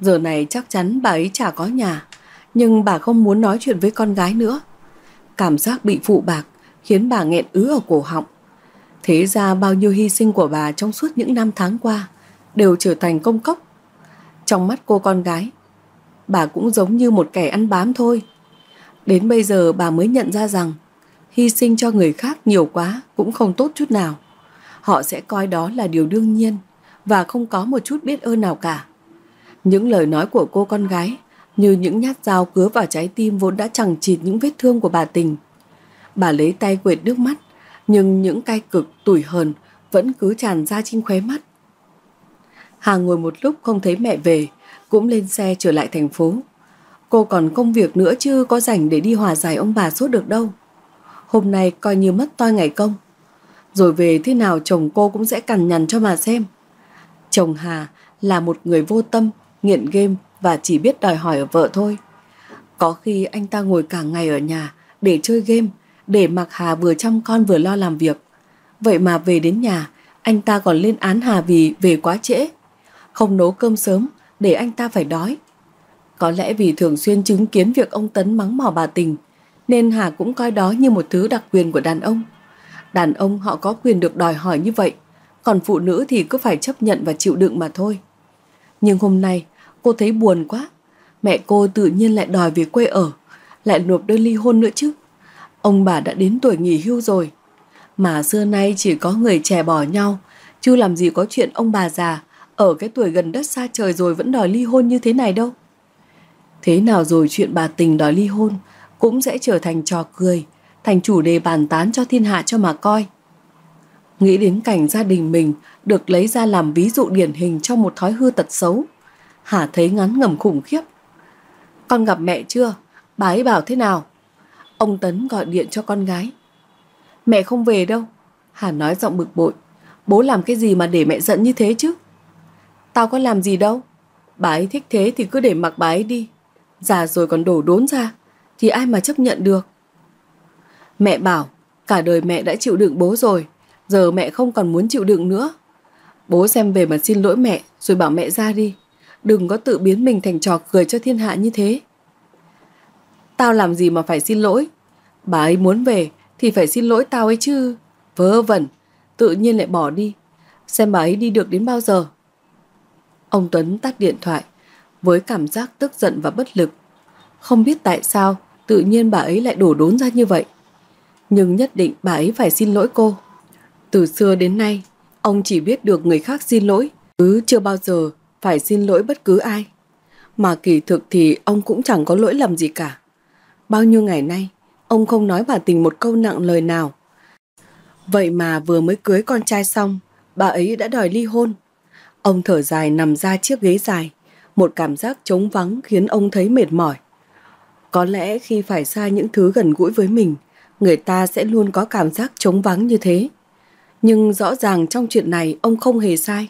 Giờ này chắc chắn bà ấy chả có nhà, nhưng bà không muốn nói chuyện với con gái nữa. Cảm giác bị phụ bạc khiến bà nghẹn ứ ở cổ họng. Thế ra bao nhiêu hy sinh của bà trong suốt những năm tháng qua đều trở thành công cốc. Trong mắt cô con gái, bà cũng giống như một kẻ ăn bám thôi. Đến bây giờ bà mới nhận ra rằng hy sinh cho người khác nhiều quá cũng không tốt chút nào. Họ sẽ coi đó là điều đương nhiên và không có một chút biết ơn nào cả. Những lời nói của cô con gái như những nhát dao cứa vào trái tim vốn đã chẳng chịt những vết thương của bà Tình. Bà lấy tay quệt nước mắt, nhưng những cay cực tủi hờn vẫn cứ tràn ra trên khóe mắt. Hà ngồi một lúc không thấy mẹ về, cũng lên xe trở lại thành phố. Cô còn công việc nữa chứ có rảnh để đi hòa giải ông bà suốt được đâu. Hôm nay coi như mất toi ngày công. Rồi về thế nào chồng cô cũng sẽ cằn nhằn cho mà xem. Chồng Hà là một người vô tâm, nghiện game và chỉ biết đòi hỏi ở vợ thôi. Có khi anh ta ngồi cả ngày ở nhà để chơi game, để mặc Hà vừa chăm con vừa lo làm việc. Vậy mà về đến nhà, anh ta còn lên án Hà vì về quá trễ. Không nấu cơm sớm để anh ta phải đói. Có lẽ vì thường xuyên chứng kiến việc ông Tấn mắng mỏ bà Tình, nên Hà cũng coi đó như một thứ đặc quyền của đàn ông. Đàn ông họ có quyền được đòi hỏi như vậy, còn phụ nữ thì cứ phải chấp nhận và chịu đựng mà thôi. Nhưng hôm nay, cô thấy buồn quá. Mẹ cô tự nhiên lại đòi về quê ở, lại nộp đơn ly hôn nữa chứ. Ông bà đã đến tuổi nghỉ hưu rồi. Mà xưa nay chỉ có người trẻ bỏ nhau, chứ làm gì có chuyện ông bà già ở cái tuổi gần đất xa trời rồi vẫn đòi ly hôn như thế này đâu. Thế nào rồi chuyện bà tình đòi ly hôn cũng sẽ trở thành trò cười, thành chủ đề bàn tán cho thiên hạ cho mà coi. Nghĩ đến cảnh gia đình mình được lấy ra làm ví dụ điển hình cho một thói hư tật xấu, Hà thấy ngắn ngầm khủng khiếp. Con gặp mẹ chưa? Bà ấy bảo thế nào? Ông Tấn gọi điện cho con gái. Mẹ không về đâu. Hà nói giọng bực bội. Bố làm cái gì mà để mẹ giận như thế chứ? Tao có làm gì đâu. Bà ấy thích thế thì cứ để mặc bà ấy đi. Già rồi còn đổ đốn ra. Thì ai mà chấp nhận được. Mẹ bảo cả đời mẹ đã chịu đựng bố rồi. Giờ mẹ không còn muốn chịu đựng nữa. Bố xem về mà xin lỗi mẹ rồi bảo mẹ ra đi. Đừng có tự biến mình thành trò cười cho thiên hạ như thế. Tao làm gì mà phải xin lỗi. Bà ấy muốn về thì phải xin lỗi tao ấy chứ. Vớ vẩn, tự nhiên lại bỏ đi. Xem bà ấy đi được đến bao giờ. Ông Tuấn tắt điện thoại với cảm giác tức giận và bất lực. Không biết tại sao tự nhiên bà ấy lại đổ đốn ra như vậy. Nhưng nhất định bà ấy phải xin lỗi cô. Từ xưa đến nay, ông chỉ biết được người khác xin lỗi, cứ chưa bao giờ phải xin lỗi bất cứ ai. Mà kỳ thực thì ông cũng chẳng có lỗi lầm gì cả. Bao nhiêu ngày nay, ông không nói bà tình một câu nặng lời nào. Vậy mà vừa mới cưới con trai xong, bà ấy đã đòi ly hôn. Ông thở dài nằm ra chiếc ghế dài, một cảm giác trống vắng khiến ông thấy mệt mỏi. Có lẽ khi phải xa những thứ gần gũi với mình, người ta sẽ luôn có cảm giác trống vắng như thế. Nhưng rõ ràng trong chuyện này ông không hề sai.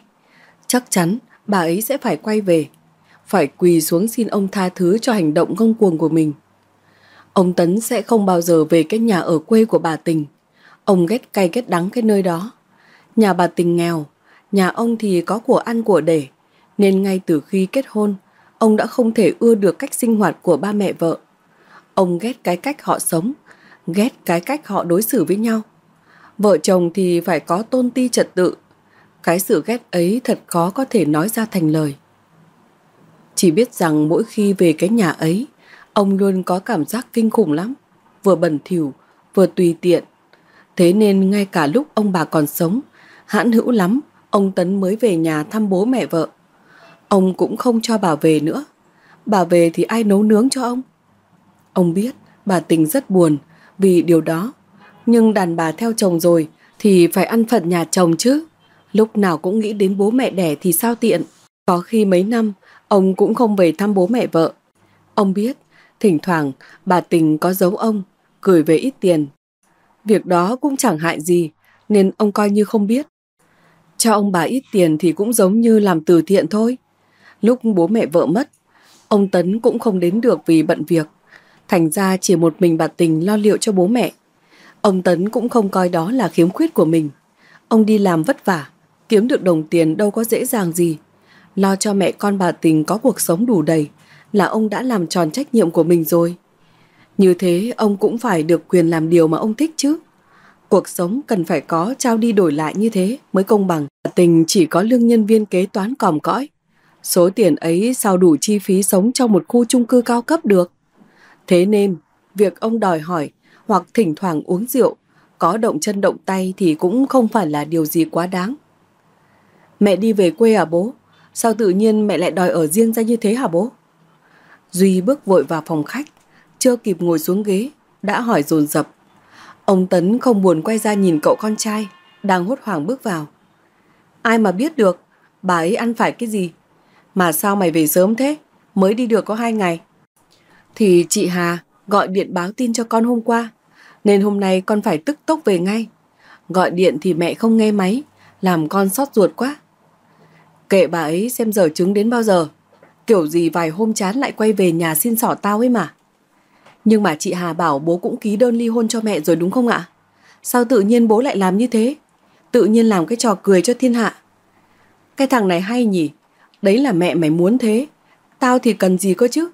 Chắc chắn bà ấy sẽ phải quay về, phải quỳ xuống xin ông tha thứ cho hành động ngông cuồng của mình. Ông Tấn sẽ không bao giờ về cái nhà ở quê của bà Tình. Ông ghét cay ghét đắng cái nơi đó. Nhà bà Tình nghèo, Nhà ông thì có của ăn của để, nên ngay từ khi kết hôn, ông đã không thể ưa được cách sinh hoạt của ba mẹ vợ. Ông ghét cái cách họ sống, ghét cái cách họ đối xử với nhau. Vợ chồng thì phải có tôn ti trật tự. Cái sự ghét ấy thật khó có thể nói ra thành lời. Chỉ biết rằng mỗi khi về cái nhà ấy, ông luôn có cảm giác kinh khủng lắm. Vừa bẩn thỉu, vừa tùy tiện. Thế nên ngay cả lúc ông bà còn sống, hãn hữu lắm ông Tấn mới về nhà thăm bố mẹ vợ. Ông cũng không cho bà về nữa. Bà về thì ai nấu nướng cho ông? Ông biết bà tình rất buồn vì điều đó. Nhưng đàn bà theo chồng rồi thì phải ăn phận nhà chồng chứ. Lúc nào cũng nghĩ đến bố mẹ đẻ thì sao tiện. Có khi mấy năm ông cũng không về thăm bố mẹ vợ. Ông biết thỉnh thoảng bà tình có giấu ông, gửi về ít tiền. Việc đó cũng chẳng hại gì nên ông coi như không biết. Cho ông bà ít tiền thì cũng giống như làm từ thiện thôi. Lúc bố mẹ vợ mất, ông Tấn cũng không đến được vì bận việc. Thành ra chỉ một mình bà Tình lo liệu cho bố mẹ. Ông Tấn cũng không coi đó là khiếm khuyết của mình. Ông đi làm vất vả, kiếm được đồng tiền đâu có dễ dàng gì. Lo cho mẹ con bà Tình có cuộc sống đủ đầy là ông đã làm tròn trách nhiệm của mình rồi. Như thế ông cũng phải được quyền làm điều mà ông thích chứ. Cuộc sống cần phải có trao đi đổi lại như thế mới công bằng. Tình chỉ có lương nhân viên kế toán còm cõi. Số tiền ấy sao đủ chi phí sống trong một khu chung cư cao cấp được. Thế nên, việc ông đòi hỏi hoặc thỉnh thoảng uống rượu, có động chân động tay thì cũng không phải là điều gì quá đáng. Mẹ đi về quê à bố? Sao tự nhiên mẹ lại đòi ở riêng ra như thế hả bố? Duy bước vội vào phòng khách, chưa kịp ngồi xuống ghế, đã hỏi dồn dập Ông Tấn không buồn quay ra nhìn cậu con trai, đang hốt hoảng bước vào. Ai mà biết được, bà ấy ăn phải cái gì? Mà sao mày về sớm thế, mới đi được có hai ngày. Thì chị Hà gọi điện báo tin cho con hôm qua, nên hôm nay con phải tức tốc về ngay. Gọi điện thì mẹ không nghe máy, làm con sót ruột quá. Kệ bà ấy xem giờ trứng đến bao giờ, kiểu gì vài hôm chán lại quay về nhà xin sỏ tao ấy mà. Nhưng mà chị Hà bảo bố cũng ký đơn ly hôn cho mẹ rồi đúng không ạ? Sao tự nhiên bố lại làm như thế? Tự nhiên làm cái trò cười cho thiên hạ. Cái thằng này hay nhỉ? Đấy là mẹ mày muốn thế. Tao thì cần gì cơ chứ?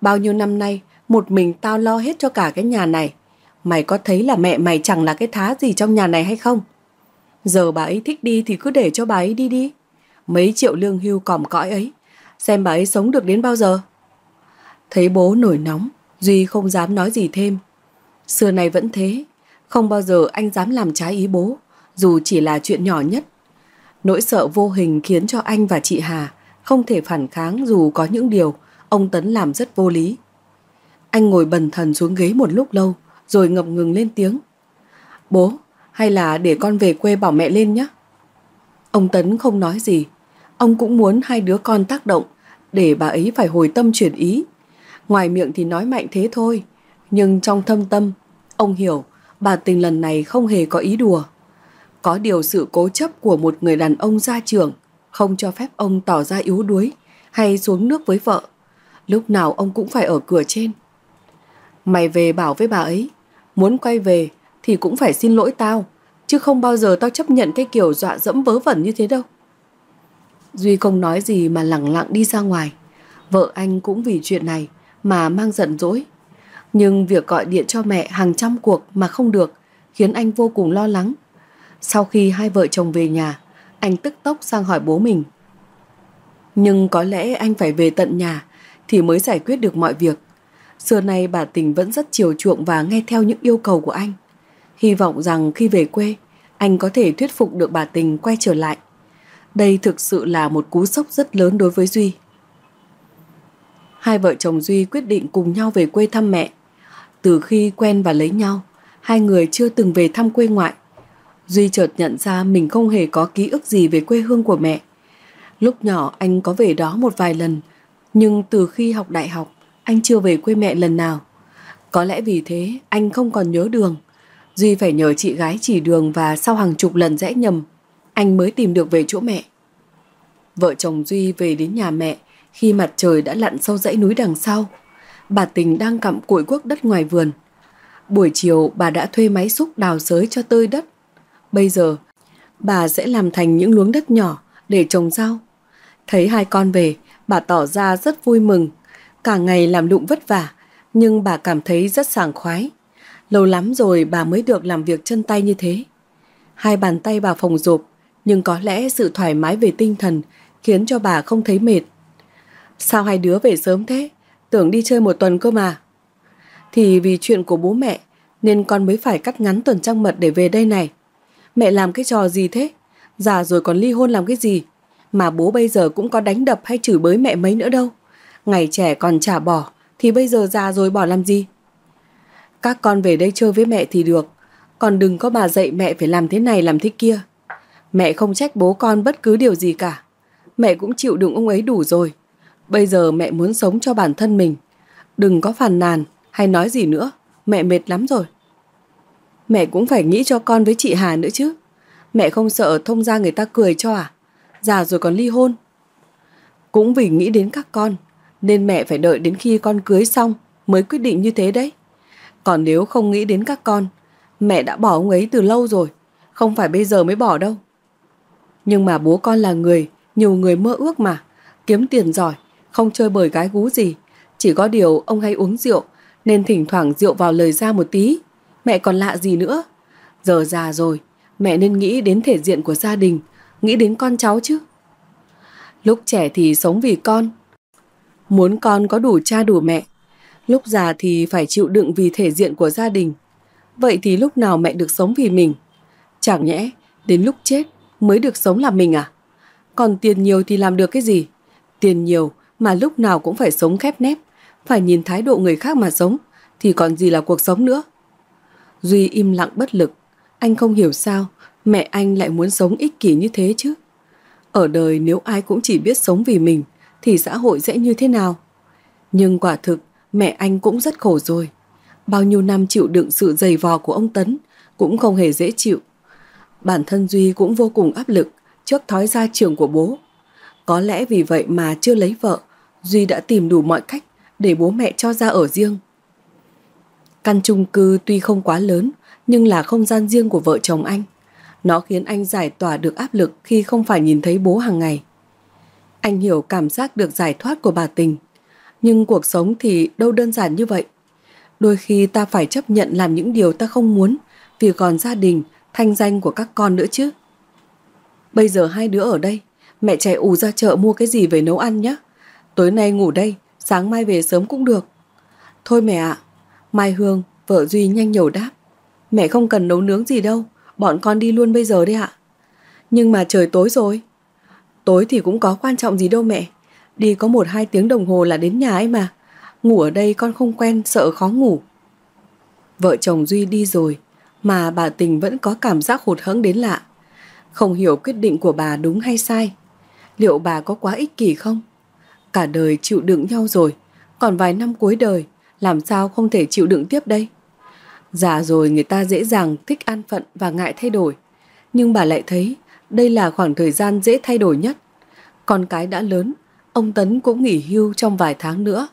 Bao nhiêu năm nay, một mình tao lo hết cho cả cái nhà này. Mày có thấy là mẹ mày chẳng là cái thá gì trong nhà này hay không? Giờ bà ấy thích đi thì cứ để cho bà ấy đi đi. Mấy triệu lương hưu còm cõi ấy, xem bà ấy sống được đến bao giờ? Thấy bố nổi nóng, Duy không dám nói gì thêm. Xưa này vẫn thế, không bao giờ anh dám làm trái ý bố, dù chỉ là chuyện nhỏ nhất. Nỗi sợ vô hình khiến cho anh và chị Hà không thể phản kháng dù có những điều ông Tấn làm rất vô lý. Anh ngồi bần thần xuống ghế một lúc lâu rồi ngập ngừng lên tiếng. Bố, hay là để con về quê bảo mẹ lên nhé. Ông Tấn không nói gì. Ông cũng muốn hai đứa con tác động để bà ấy phải hồi tâm chuyển ý Ngoài miệng thì nói mạnh thế thôi, nhưng trong thâm tâm, ông hiểu bà tình lần này không hề có ý đùa. Có điều sự cố chấp của một người đàn ông gia trưởng không cho phép ông tỏ ra yếu đuối hay xuống nước với vợ. Lúc nào ông cũng phải ở cửa trên. Mày về bảo với bà ấy, muốn quay về thì cũng phải xin lỗi tao, chứ không bao giờ tao chấp nhận cái kiểu dọa dẫm vớ vẩn như thế đâu. Duy không nói gì mà lẳng lặng đi ra ngoài. Vợ anh cũng vì chuyện này mà mang giận dỗi. Nhưng việc gọi điện cho mẹ hàng trăm cuộc mà không được khiến anh vô cùng lo lắng. Sau khi hai vợ chồng về nhà, anh tức tốc sang hỏi bố mình. Nhưng có lẽ anh phải về tận nhà thì mới giải quyết được mọi việc. Xưa nay bà Tình vẫn rất chiều chuộng và nghe theo những yêu cầu của anh. Hy vọng rằng khi về quê, anh có thể thuyết phục được bà Tình quay trở lại. Đây thực sự là một cú sốc rất lớn đối với Duy hai vợ chồng Duy quyết định cùng nhau về quê thăm mẹ. Từ khi quen và lấy nhau, hai người chưa từng về thăm quê ngoại. Duy chợt nhận ra mình không hề có ký ức gì về quê hương của mẹ. Lúc nhỏ anh có về đó một vài lần, nhưng từ khi học đại học, anh chưa về quê mẹ lần nào. Có lẽ vì thế anh không còn nhớ đường. Duy phải nhờ chị gái chỉ đường và sau hàng chục lần rẽ nhầm, anh mới tìm được về chỗ mẹ. Vợ chồng Duy về đến nhà mẹ khi mặt trời đã lặn sâu dãy núi đằng sau, bà Tình đang cặm cụi quốc đất ngoài vườn. Buổi chiều bà đã thuê máy xúc đào sới cho tơi đất. Bây giờ bà sẽ làm thành những luống đất nhỏ để trồng rau. Thấy hai con về, bà tỏ ra rất vui mừng. Cả ngày làm lụng vất vả, nhưng bà cảm thấy rất sảng khoái. Lâu lắm rồi bà mới được làm việc chân tay như thế. Hai bàn tay bà phòng rộp, nhưng có lẽ sự thoải mái về tinh thần khiến cho bà không thấy mệt. Sao hai đứa về sớm thế? Tưởng đi chơi một tuần cơ mà. Thì vì chuyện của bố mẹ nên con mới phải cắt ngắn tuần trăng mật để về đây này. Mẹ làm cái trò gì thế? Già rồi còn ly hôn làm cái gì? Mà bố bây giờ cũng có đánh đập hay chửi bới mẹ mấy nữa đâu. Ngày trẻ còn trả bỏ thì bây giờ già rồi bỏ làm gì? Các con về đây chơi với mẹ thì được. Còn đừng có bà dạy mẹ phải làm thế này làm thế kia. Mẹ không trách bố con bất cứ điều gì cả. Mẹ cũng chịu đựng ông ấy đủ rồi. Bây giờ mẹ muốn sống cho bản thân mình. Đừng có phàn nàn hay nói gì nữa. Mẹ mệt lắm rồi. Mẹ cũng phải nghĩ cho con với chị Hà nữa chứ. Mẹ không sợ thông ra người ta cười cho à? Già rồi còn ly hôn. Cũng vì nghĩ đến các con, nên mẹ phải đợi đến khi con cưới xong mới quyết định như thế đấy. Còn nếu không nghĩ đến các con, mẹ đã bỏ ông ấy từ lâu rồi, không phải bây giờ mới bỏ đâu. Nhưng mà bố con là người, nhiều người mơ ước mà, kiếm tiền giỏi, không chơi bời gái gú gì. Chỉ có điều ông hay uống rượu, nên thỉnh thoảng rượu vào lời ra một tí. Mẹ còn lạ gì nữa? Giờ già rồi, mẹ nên nghĩ đến thể diện của gia đình, nghĩ đến con cháu chứ. Lúc trẻ thì sống vì con. Muốn con có đủ cha đủ mẹ. Lúc già thì phải chịu đựng vì thể diện của gia đình. Vậy thì lúc nào mẹ được sống vì mình? Chẳng nhẽ đến lúc chết mới được sống là mình à? Còn tiền nhiều thì làm được cái gì? Tiền nhiều mà lúc nào cũng phải sống khép nép, phải nhìn thái độ người khác mà sống, thì còn gì là cuộc sống nữa. Duy im lặng bất lực, anh không hiểu sao mẹ anh lại muốn sống ích kỷ như thế chứ. Ở đời nếu ai cũng chỉ biết sống vì mình thì xã hội sẽ như thế nào? Nhưng quả thực mẹ anh cũng rất khổ rồi. Bao nhiêu năm chịu đựng sự dày vò của ông Tấn cũng không hề dễ chịu. Bản thân Duy cũng vô cùng áp lực trước thói gia trưởng của bố có lẽ vì vậy mà chưa lấy vợ, Duy đã tìm đủ mọi cách để bố mẹ cho ra ở riêng. Căn chung cư tuy không quá lớn, nhưng là không gian riêng của vợ chồng anh. Nó khiến anh giải tỏa được áp lực khi không phải nhìn thấy bố hàng ngày. Anh hiểu cảm giác được giải thoát của bà Tình. Nhưng cuộc sống thì đâu đơn giản như vậy. Đôi khi ta phải chấp nhận làm những điều ta không muốn vì còn gia đình, thanh danh của các con nữa chứ. Bây giờ hai đứa ở đây, Mẹ chạy ù ra chợ mua cái gì về nấu ăn nhé. Tối nay ngủ đây, sáng mai về sớm cũng được. Thôi mẹ ạ. Mai Hương, vợ Duy nhanh nhổ đáp. Mẹ không cần nấu nướng gì đâu, bọn con đi luôn bây giờ đấy ạ. Nhưng mà trời tối rồi. Tối thì cũng có quan trọng gì đâu mẹ. Đi có một hai tiếng đồng hồ là đến nhà ấy mà. Ngủ ở đây con không quen, sợ khó ngủ. Vợ chồng Duy đi rồi, mà bà Tình vẫn có cảm giác hụt hẫng đến lạ. Không hiểu quyết định của bà đúng hay sai liệu bà có quá ích kỷ không? Cả đời chịu đựng nhau rồi, còn vài năm cuối đời, làm sao không thể chịu đựng tiếp đây? Già rồi người ta dễ dàng thích an phận và ngại thay đổi, nhưng bà lại thấy đây là khoảng thời gian dễ thay đổi nhất. Con cái đã lớn, ông Tấn cũng nghỉ hưu trong vài tháng nữa.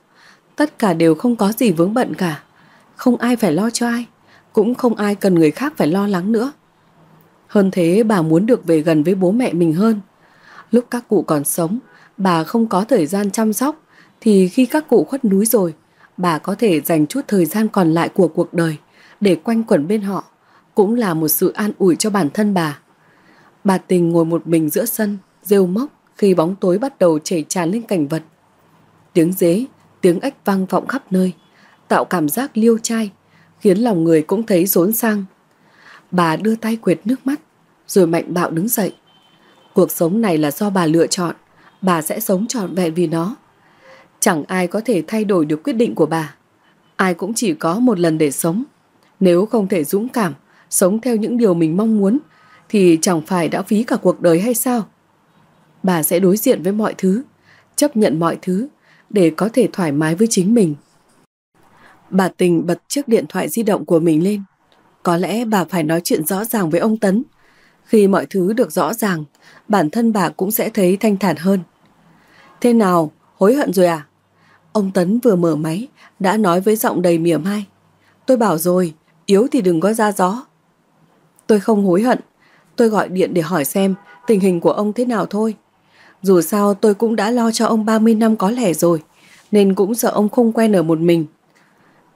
Tất cả đều không có gì vướng bận cả. Không ai phải lo cho ai, cũng không ai cần người khác phải lo lắng nữa. Hơn thế bà muốn được về gần với bố mẹ mình hơn – Lúc các cụ còn sống, bà không có thời gian chăm sóc, thì khi các cụ khuất núi rồi, bà có thể dành chút thời gian còn lại của cuộc đời để quanh quẩn bên họ, cũng là một sự an ủi cho bản thân bà. Bà Tình ngồi một mình giữa sân, rêu mốc khi bóng tối bắt đầu chảy tràn lên cảnh vật. Tiếng dế, tiếng ếch vang vọng khắp nơi, tạo cảm giác liêu trai, khiến lòng người cũng thấy rốn sang. Bà đưa tay quệt nước mắt, rồi mạnh bạo đứng dậy. Cuộc sống này là do bà lựa chọn, bà sẽ sống trọn vẹn vì nó. Chẳng ai có thể thay đổi được quyết định của bà. Ai cũng chỉ có một lần để sống. Nếu không thể dũng cảm, sống theo những điều mình mong muốn, thì chẳng phải đã phí cả cuộc đời hay sao? Bà sẽ đối diện với mọi thứ, chấp nhận mọi thứ, để có thể thoải mái với chính mình. Bà Tình bật chiếc điện thoại di động của mình lên. Có lẽ bà phải nói chuyện rõ ràng với ông Tấn. Khi mọi thứ được rõ ràng, bản thân bà cũng sẽ thấy thanh thản hơn. Thế nào, hối hận rồi à? Ông Tấn vừa mở máy, đã nói với giọng đầy mỉa mai. Tôi bảo rồi, yếu thì đừng có ra gió. Tôi không hối hận, tôi gọi điện để hỏi xem tình hình của ông thế nào thôi. Dù sao tôi cũng đã lo cho ông 30 năm có lẻ rồi, nên cũng sợ ông không quen ở một mình.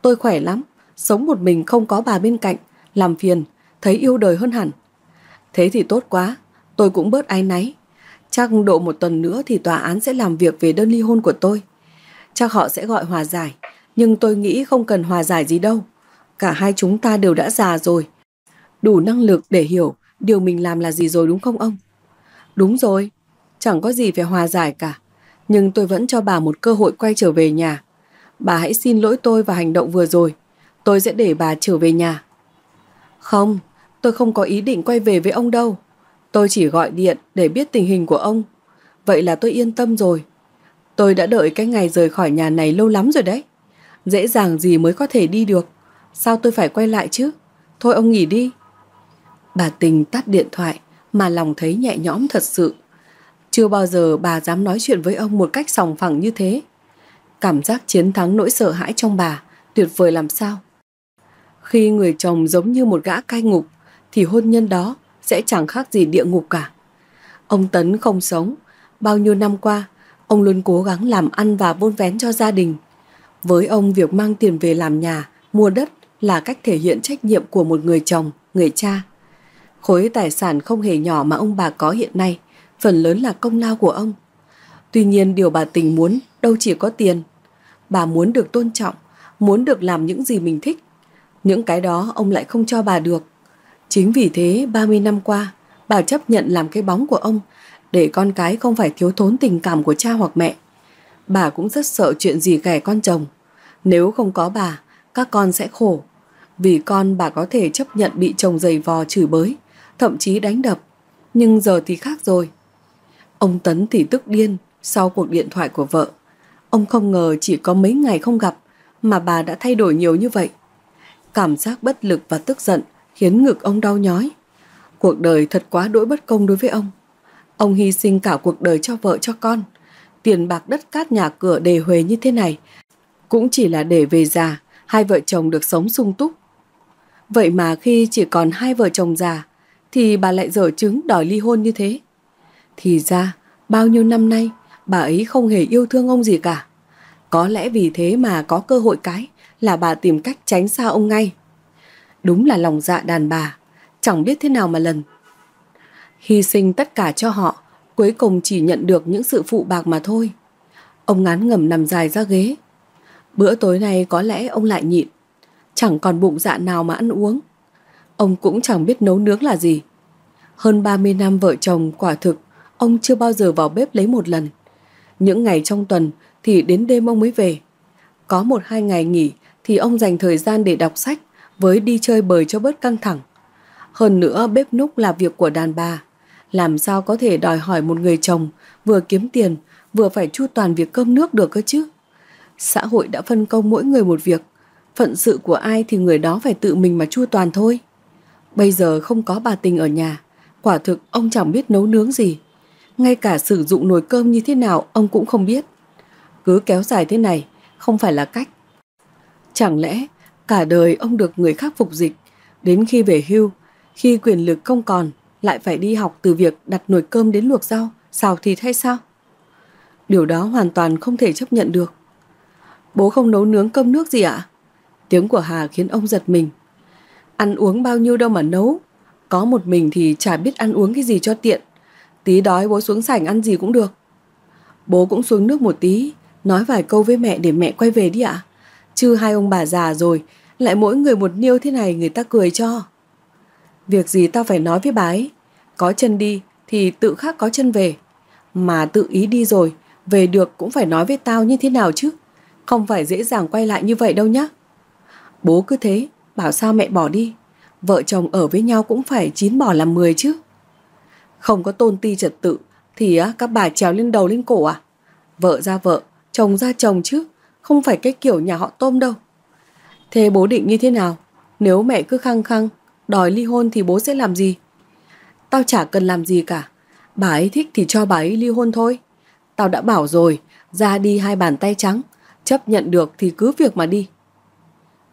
Tôi khỏe lắm, sống một mình không có bà bên cạnh, làm phiền, thấy yêu đời hơn hẳn. Thế thì tốt quá, tôi cũng bớt áy náy. Chắc độ một tuần nữa thì tòa án sẽ làm việc về đơn ly hôn của tôi. Chắc họ sẽ gọi hòa giải, nhưng tôi nghĩ không cần hòa giải gì đâu. Cả hai chúng ta đều đã già rồi. Đủ năng lực để hiểu điều mình làm là gì rồi đúng không ông? Đúng rồi, chẳng có gì phải hòa giải cả. Nhưng tôi vẫn cho bà một cơ hội quay trở về nhà. Bà hãy xin lỗi tôi và hành động vừa rồi. Tôi sẽ để bà trở về nhà. Không, Tôi không có ý định quay về với ông đâu. Tôi chỉ gọi điện để biết tình hình của ông. Vậy là tôi yên tâm rồi. Tôi đã đợi cái ngày rời khỏi nhà này lâu lắm rồi đấy. Dễ dàng gì mới có thể đi được. Sao tôi phải quay lại chứ? Thôi ông nghỉ đi. Bà Tình tắt điện thoại mà lòng thấy nhẹ nhõm thật sự. Chưa bao giờ bà dám nói chuyện với ông một cách sòng phẳng như thế. Cảm giác chiến thắng nỗi sợ hãi trong bà tuyệt vời làm sao. Khi người chồng giống như một gã cai ngục thì hôn nhân đó sẽ chẳng khác gì địa ngục cả. Ông Tấn không sống, bao nhiêu năm qua, ông luôn cố gắng làm ăn và vun vén cho gia đình. Với ông việc mang tiền về làm nhà, mua đất là cách thể hiện trách nhiệm của một người chồng, người cha. Khối tài sản không hề nhỏ mà ông bà có hiện nay, phần lớn là công lao của ông. Tuy nhiên điều bà tình muốn đâu chỉ có tiền. Bà muốn được tôn trọng, muốn được làm những gì mình thích. Những cái đó ông lại không cho bà được. Chính vì thế 30 năm qua, bà chấp nhận làm cái bóng của ông để con cái không phải thiếu thốn tình cảm của cha hoặc mẹ. Bà cũng rất sợ chuyện gì ghẻ con chồng. Nếu không có bà, các con sẽ khổ. Vì con bà có thể chấp nhận bị chồng giày vò chửi bới, thậm chí đánh đập. Nhưng giờ thì khác rồi. Ông Tấn thì tức điên sau cuộc điện thoại của vợ. Ông không ngờ chỉ có mấy ngày không gặp mà bà đã thay đổi nhiều như vậy. Cảm giác bất lực và tức giận khiến ngực ông đau nhói. Cuộc đời thật quá đỗi bất công đối với ông. Ông hy sinh cả cuộc đời cho vợ cho con. Tiền bạc đất cát nhà cửa đề huề như thế này cũng chỉ là để về già hai vợ chồng được sống sung túc. Vậy mà khi chỉ còn hai vợ chồng già thì bà lại dở chứng đòi ly hôn như thế. Thì ra bao nhiêu năm nay bà ấy không hề yêu thương ông gì cả. Có lẽ vì thế mà có cơ hội cái là bà tìm cách tránh xa ông ngay. Đúng là lòng dạ đàn bà, chẳng biết thế nào mà lần. Hy sinh tất cả cho họ, cuối cùng chỉ nhận được những sự phụ bạc mà thôi. Ông ngán ngẩm nằm dài ra ghế. Bữa tối nay có lẽ ông lại nhịn, chẳng còn bụng dạ nào mà ăn uống. Ông cũng chẳng biết nấu nướng là gì. Hơn 30 năm vợ chồng quả thực, ông chưa bao giờ vào bếp lấy một lần. Những ngày trong tuần thì đến đêm ông mới về. Có một hai ngày nghỉ thì ông dành thời gian để đọc sách với đi chơi bời cho bớt căng thẳng. Hơn nữa bếp núc là việc của đàn bà. Làm sao có thể đòi hỏi một người chồng vừa kiếm tiền vừa phải chu toàn việc cơm nước được cơ chứ? Xã hội đã phân công mỗi người một việc. Phận sự của ai thì người đó phải tự mình mà chu toàn thôi. Bây giờ không có bà tình ở nhà. Quả thực ông chẳng biết nấu nướng gì. Ngay cả sử dụng nồi cơm như thế nào ông cũng không biết. Cứ kéo dài thế này không phải là cách. Chẳng lẽ Cả đời ông được người khác phục dịch, đến khi về hưu, khi quyền lực không còn, lại phải đi học từ việc đặt nồi cơm đến luộc rau, xào thịt hay sao? Điều đó hoàn toàn không thể chấp nhận được. Bố không nấu nướng cơm nước gì ạ? À? Tiếng của Hà khiến ông giật mình. Ăn uống bao nhiêu đâu mà nấu. Có một mình thì chả biết ăn uống cái gì cho tiện. Tí đói bố xuống sảnh ăn gì cũng được. Bố cũng xuống nước một tí, nói vài câu với mẹ để mẹ quay về đi ạ. À? chứ hai ông bà già rồi, lại mỗi người một niêu thế này người ta cười cho. Việc gì tao phải nói với bà ấy, có chân đi thì tự khắc có chân về, mà tự ý đi rồi, về được cũng phải nói với tao như thế nào chứ, không phải dễ dàng quay lại như vậy đâu nhá. Bố cứ thế, bảo sao mẹ bỏ đi, vợ chồng ở với nhau cũng phải chín bỏ làm mười chứ. Không có tôn ti trật tự thì á, các bà trèo lên đầu lên cổ à? Vợ ra vợ, chồng ra chồng chứ không phải cái kiểu nhà họ tôm đâu. Thế bố định như thế nào? Nếu mẹ cứ khăng khăng, đòi ly hôn thì bố sẽ làm gì? Tao chả cần làm gì cả. Bà ấy thích thì cho bà ấy ly hôn thôi. Tao đã bảo rồi, ra đi hai bàn tay trắng. Chấp nhận được thì cứ việc mà đi.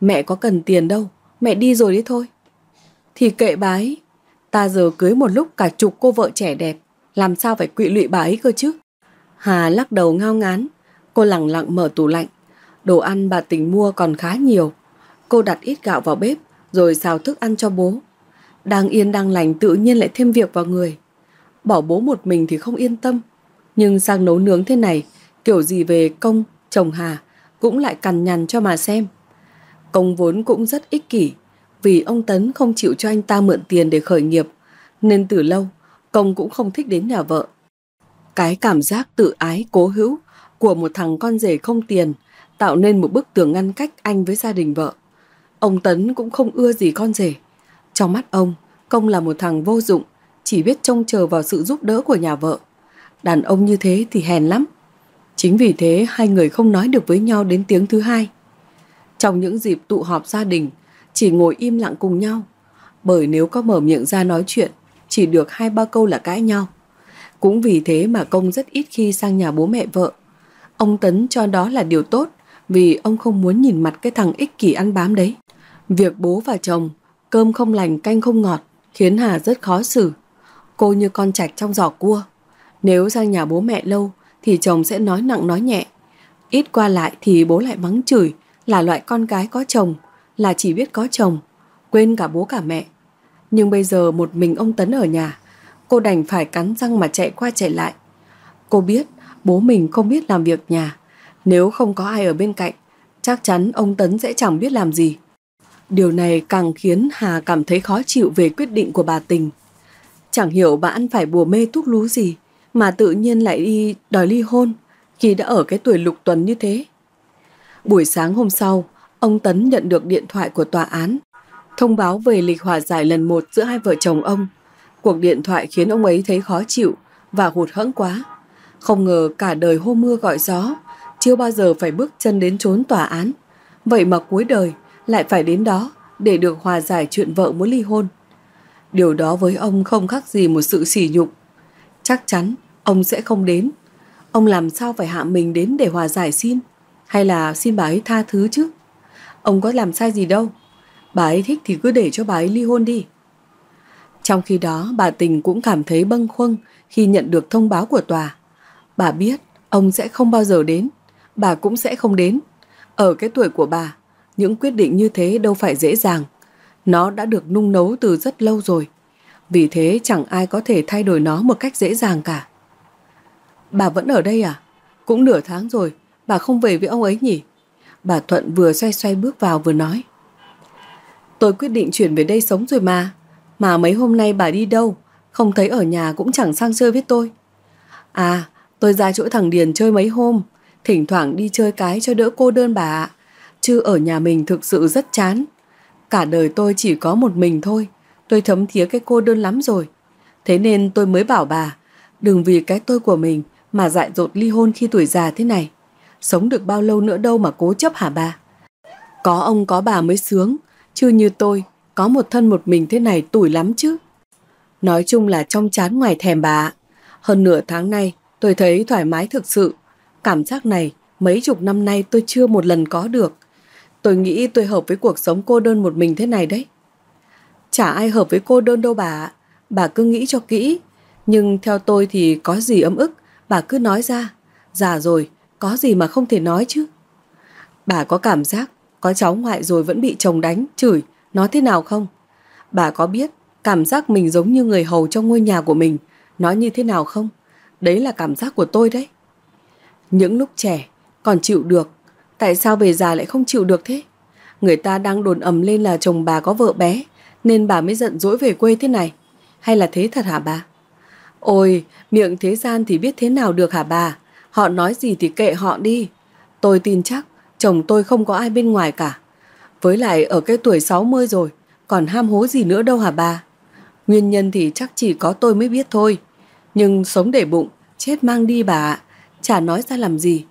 Mẹ có cần tiền đâu, mẹ đi rồi đấy thôi. Thì kệ bà ấy, ta giờ cưới một lúc cả chục cô vợ trẻ đẹp, làm sao phải quỵ lụy bà ấy cơ chứ? Hà lắc đầu ngao ngán, cô lẳng lặng mở tủ lạnh, Đồ ăn bà tình mua còn khá nhiều. Cô đặt ít gạo vào bếp rồi xào thức ăn cho bố. Đang yên đang lành tự nhiên lại thêm việc vào người. Bỏ bố một mình thì không yên tâm. Nhưng sang nấu nướng thế này, kiểu gì về công, chồng Hà cũng lại cằn nhằn cho mà xem. Công vốn cũng rất ích kỷ, vì ông Tấn không chịu cho anh ta mượn tiền để khởi nghiệp, nên từ lâu công cũng không thích đến nhà vợ. Cái cảm giác tự ái cố hữu của một thằng con rể không tiền tạo nên một bức tường ngăn cách anh với gia đình vợ. Ông Tấn cũng không ưa gì con rể. Trong mắt ông, Công là một thằng vô dụng, chỉ biết trông chờ vào sự giúp đỡ của nhà vợ. Đàn ông như thế thì hèn lắm. Chính vì thế hai người không nói được với nhau đến tiếng thứ hai. Trong những dịp tụ họp gia đình, chỉ ngồi im lặng cùng nhau. Bởi nếu có mở miệng ra nói chuyện, chỉ được hai ba câu là cãi nhau. Cũng vì thế mà công rất ít khi sang nhà bố mẹ vợ. Ông Tấn cho đó là điều tốt vì ông không muốn nhìn mặt cái thằng ích kỷ ăn bám đấy. Việc bố và chồng, cơm không lành canh không ngọt khiến Hà rất khó xử. Cô như con chạch trong giỏ cua. Nếu sang nhà bố mẹ lâu thì chồng sẽ nói nặng nói nhẹ. Ít qua lại thì bố lại mắng chửi là loại con gái có chồng, là chỉ biết có chồng, quên cả bố cả mẹ. Nhưng bây giờ một mình ông Tấn ở nhà, cô đành phải cắn răng mà chạy qua chạy lại. Cô biết bố mình không biết làm việc nhà, nếu không có ai ở bên cạnh, chắc chắn ông Tấn sẽ chẳng biết làm gì. Điều này càng khiến Hà cảm thấy khó chịu về quyết định của bà Tình. Chẳng hiểu bà ăn phải bùa mê thuốc lú gì mà tự nhiên lại đi đòi ly hôn khi đã ở cái tuổi lục tuần như thế. Buổi sáng hôm sau, ông Tấn nhận được điện thoại của tòa án, thông báo về lịch hòa giải lần một giữa hai vợ chồng ông. Cuộc điện thoại khiến ông ấy thấy khó chịu và hụt hẫng quá. Không ngờ cả đời hô mưa gọi gió chưa bao giờ phải bước chân đến trốn tòa án. Vậy mà cuối đời lại phải đến đó để được hòa giải chuyện vợ muốn ly hôn. Điều đó với ông không khác gì một sự sỉ nhục. Chắc chắn ông sẽ không đến. Ông làm sao phải hạ mình đến để hòa giải xin? Hay là xin bà ấy tha thứ chứ? Ông có làm sai gì đâu. Bà ấy thích thì cứ để cho bà ấy ly hôn đi. Trong khi đó bà Tình cũng cảm thấy bâng khuâng khi nhận được thông báo của tòa. Bà biết ông sẽ không bao giờ đến bà cũng sẽ không đến. Ở cái tuổi của bà, những quyết định như thế đâu phải dễ dàng. Nó đã được nung nấu từ rất lâu rồi. Vì thế chẳng ai có thể thay đổi nó một cách dễ dàng cả. Bà vẫn ở đây à? Cũng nửa tháng rồi, bà không về với ông ấy nhỉ? Bà Thuận vừa xoay xoay bước vào vừa nói. Tôi quyết định chuyển về đây sống rồi mà. Mà mấy hôm nay bà đi đâu, không thấy ở nhà cũng chẳng sang chơi với tôi. À, tôi ra chỗ thằng Điền chơi mấy hôm, thỉnh thoảng đi chơi cái cho đỡ cô đơn bà ạ. Chứ ở nhà mình thực sự rất chán. Cả đời tôi chỉ có một mình thôi, tôi thấm thía cái cô đơn lắm rồi. Thế nên tôi mới bảo bà, đừng vì cái tôi của mình mà dại dột ly hôn khi tuổi già thế này. Sống được bao lâu nữa đâu mà cố chấp hả bà? Có ông có bà mới sướng, chứ như tôi, có một thân một mình thế này tủi lắm chứ. Nói chung là trong chán ngoài thèm bà. Hơn nửa tháng nay, tôi thấy thoải mái thực sự. Cảm giác này mấy chục năm nay tôi chưa một lần có được. Tôi nghĩ tôi hợp với cuộc sống cô đơn một mình thế này đấy. Chả ai hợp với cô đơn đâu bà. Bà cứ nghĩ cho kỹ. Nhưng theo tôi thì có gì ấm ức, bà cứ nói ra. Già rồi, có gì mà không thể nói chứ. Bà có cảm giác có cháu ngoại rồi vẫn bị chồng đánh, chửi, nói thế nào không? Bà có biết cảm giác mình giống như người hầu trong ngôi nhà của mình, nói như thế nào không? Đấy là cảm giác của tôi đấy. Những lúc trẻ còn chịu được, tại sao về già lại không chịu được thế? Người ta đang đồn ầm lên là chồng bà có vợ bé, nên bà mới giận dỗi về quê thế này. Hay là thế thật hả bà? Ôi, miệng thế gian thì biết thế nào được hả bà? Họ nói gì thì kệ họ đi. Tôi tin chắc chồng tôi không có ai bên ngoài cả. Với lại ở cái tuổi 60 rồi, còn ham hố gì nữa đâu hả bà? Nguyên nhân thì chắc chỉ có tôi mới biết thôi. Nhưng sống để bụng, chết mang đi bà ạ chả nói ra làm gì.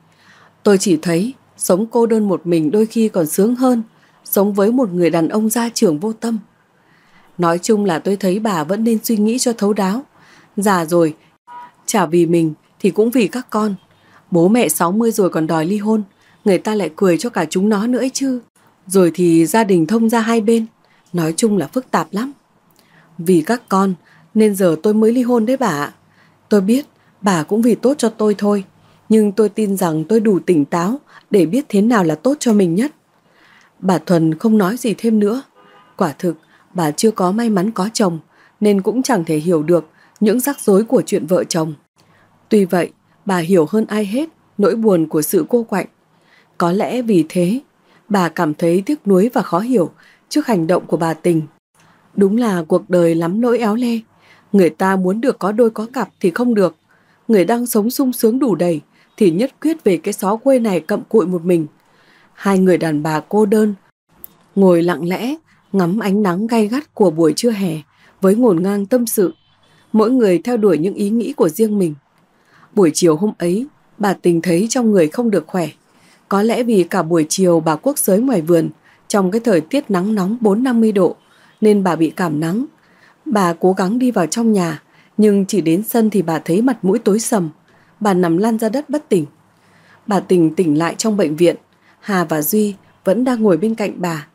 Tôi chỉ thấy sống cô đơn một mình đôi khi còn sướng hơn sống với một người đàn ông gia trưởng vô tâm. Nói chung là tôi thấy bà vẫn nên suy nghĩ cho thấu đáo. Già rồi, chả vì mình thì cũng vì các con. Bố mẹ 60 rồi còn đòi ly hôn, người ta lại cười cho cả chúng nó nữa ấy chứ. Rồi thì gia đình thông ra hai bên, nói chung là phức tạp lắm. Vì các con nên giờ tôi mới ly hôn đấy bà ạ. Tôi biết bà cũng vì tốt cho tôi thôi, nhưng tôi tin rằng tôi đủ tỉnh táo để biết thế nào là tốt cho mình nhất. Bà Thuần không nói gì thêm nữa. Quả thực, bà chưa có may mắn có chồng, nên cũng chẳng thể hiểu được những rắc rối của chuyện vợ chồng. Tuy vậy, bà hiểu hơn ai hết nỗi buồn của sự cô quạnh. Có lẽ vì thế, bà cảm thấy tiếc nuối và khó hiểu trước hành động của bà Tình. Đúng là cuộc đời lắm nỗi éo le. Người ta muốn được có đôi có cặp thì không được. Người đang sống sung sướng đủ đầy thì nhất quyết về cái xó quê này cậm cụi một mình. Hai người đàn bà cô đơn, ngồi lặng lẽ, ngắm ánh nắng gay gắt của buổi trưa hè với ngổn ngang tâm sự, mỗi người theo đuổi những ý nghĩ của riêng mình. Buổi chiều hôm ấy, bà tình thấy trong người không được khỏe. Có lẽ vì cả buổi chiều bà quốc giới ngoài vườn, trong cái thời tiết nắng nóng 4-50 độ, nên bà bị cảm nắng. Bà cố gắng đi vào trong nhà, nhưng chỉ đến sân thì bà thấy mặt mũi tối sầm bà nằm lăn ra đất bất tỉnh. Bà tình tỉnh lại trong bệnh viện, Hà và Duy vẫn đang ngồi bên cạnh bà.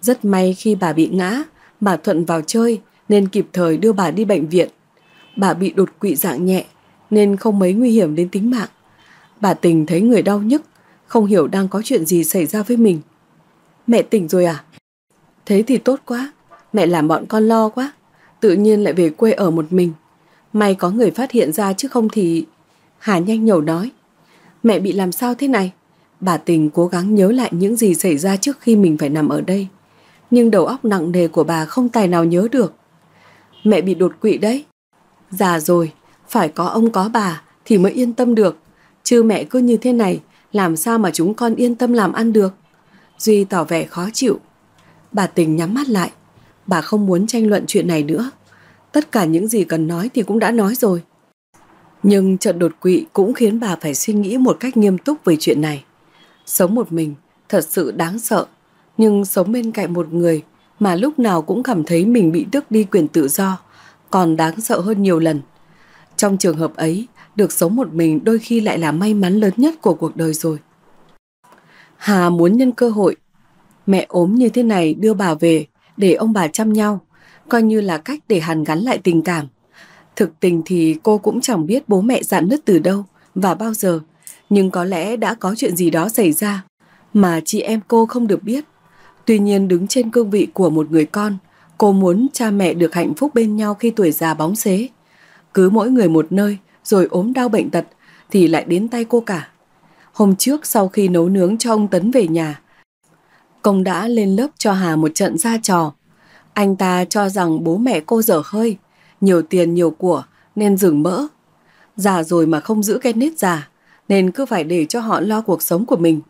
Rất may khi bà bị ngã, bà Thuận vào chơi nên kịp thời đưa bà đi bệnh viện. Bà bị đột quỵ dạng nhẹ nên không mấy nguy hiểm đến tính mạng. Bà Tình thấy người đau nhức, không hiểu đang có chuyện gì xảy ra với mình. Mẹ tỉnh rồi à? Thế thì tốt quá, mẹ làm bọn con lo quá, tự nhiên lại về quê ở một mình. May có người phát hiện ra chứ không thì... Hà nhanh nhẩu nói. Mẹ bị làm sao thế này? Bà Tình cố gắng nhớ lại những gì xảy ra trước khi mình phải nằm ở đây. Nhưng đầu óc nặng nề của bà không tài nào nhớ được. Mẹ bị đột quỵ đấy. Già rồi, phải có ông có bà thì mới yên tâm được. Chứ mẹ cứ như thế này, làm sao mà chúng con yên tâm làm ăn được? Duy tỏ vẻ khó chịu. Bà Tình nhắm mắt lại. Bà không muốn tranh luận chuyện này nữa. Tất cả những gì cần nói thì cũng đã nói rồi. Nhưng trận đột quỵ cũng khiến bà phải suy nghĩ một cách nghiêm túc về chuyện này. Sống một mình thật sự đáng sợ, nhưng sống bên cạnh một người mà lúc nào cũng cảm thấy mình bị tước đi quyền tự do, còn đáng sợ hơn nhiều lần. Trong trường hợp ấy, được sống một mình đôi khi lại là may mắn lớn nhất của cuộc đời rồi. Hà muốn nhân cơ hội, mẹ ốm như thế này đưa bà về để ông bà chăm nhau, coi như là cách để Hàn gắn lại tình cảm Thực tình thì cô cũng chẳng biết bố mẹ dạn nứt từ đâu và bao giờ, nhưng có lẽ đã có chuyện gì đó xảy ra mà chị em cô không được biết. Tuy nhiên đứng trên cương vị của một người con, cô muốn cha mẹ được hạnh phúc bên nhau khi tuổi già bóng xế. Cứ mỗi người một nơi rồi ốm đau bệnh tật thì lại đến tay cô cả. Hôm trước sau khi nấu nướng cho ông Tấn về nhà, Công đã lên lớp cho Hà một trận ra trò. Anh ta cho rằng bố mẹ cô dở hơi, nhiều tiền nhiều của nên dừng mỡ. Già rồi mà không giữ cái nết già nên cứ phải để cho họ lo cuộc sống của mình.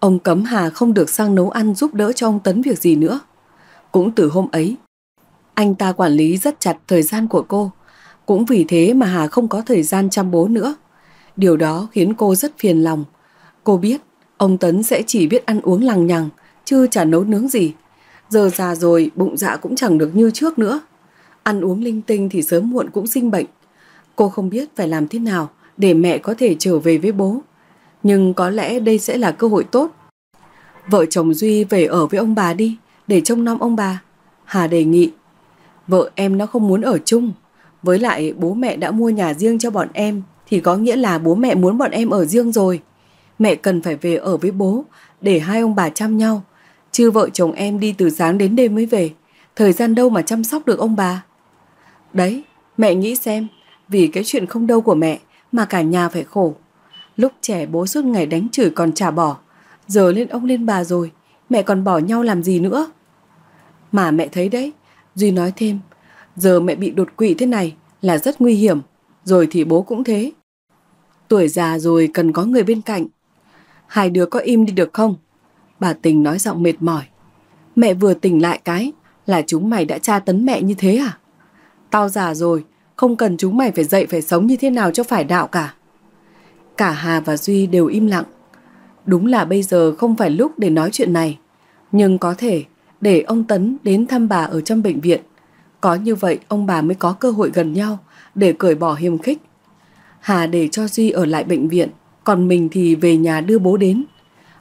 Ông Cấm Hà không được sang nấu ăn giúp đỡ cho ông Tấn việc gì nữa. Cũng từ hôm ấy, anh ta quản lý rất chặt thời gian của cô. Cũng vì thế mà Hà không có thời gian chăm bố nữa. Điều đó khiến cô rất phiền lòng. Cô biết ông Tấn sẽ chỉ biết ăn uống lằng nhằng, chứ chả nấu nướng gì. Giờ già rồi bụng dạ cũng chẳng được như trước nữa. Ăn uống linh tinh thì sớm muộn cũng sinh bệnh. Cô không biết phải làm thế nào để mẹ có thể trở về với bố. Nhưng có lẽ đây sẽ là cơ hội tốt. Vợ chồng Duy về ở với ông bà đi để trông nom ông bà. Hà đề nghị. Vợ em nó không muốn ở chung. Với lại bố mẹ đã mua nhà riêng cho bọn em thì có nghĩa là bố mẹ muốn bọn em ở riêng rồi. Mẹ cần phải về ở với bố để hai ông bà chăm nhau. Chứ vợ chồng em đi từ sáng đến đêm mới về. Thời gian đâu mà chăm sóc được ông bà. Đấy, mẹ nghĩ xem, vì cái chuyện không đâu của mẹ mà cả nhà phải khổ. Lúc trẻ bố suốt ngày đánh chửi còn trả bỏ, giờ lên ông lên bà rồi, mẹ còn bỏ nhau làm gì nữa. Mà mẹ thấy đấy, Duy nói thêm, giờ mẹ bị đột quỵ thế này là rất nguy hiểm, rồi thì bố cũng thế. Tuổi già rồi cần có người bên cạnh. Hai đứa có im đi được không? Bà Tình nói giọng mệt mỏi. Mẹ vừa tỉnh lại cái là chúng mày đã tra tấn mẹ như thế à? Tao già rồi, không cần chúng mày phải dậy phải sống như thế nào cho phải đạo cả. Cả Hà và Duy đều im lặng. Đúng là bây giờ không phải lúc để nói chuyện này. Nhưng có thể để ông Tấn đến thăm bà ở trong bệnh viện. Có như vậy ông bà mới có cơ hội gần nhau để cởi bỏ hiềm khích. Hà để cho Duy ở lại bệnh viện, còn mình thì về nhà đưa bố đến.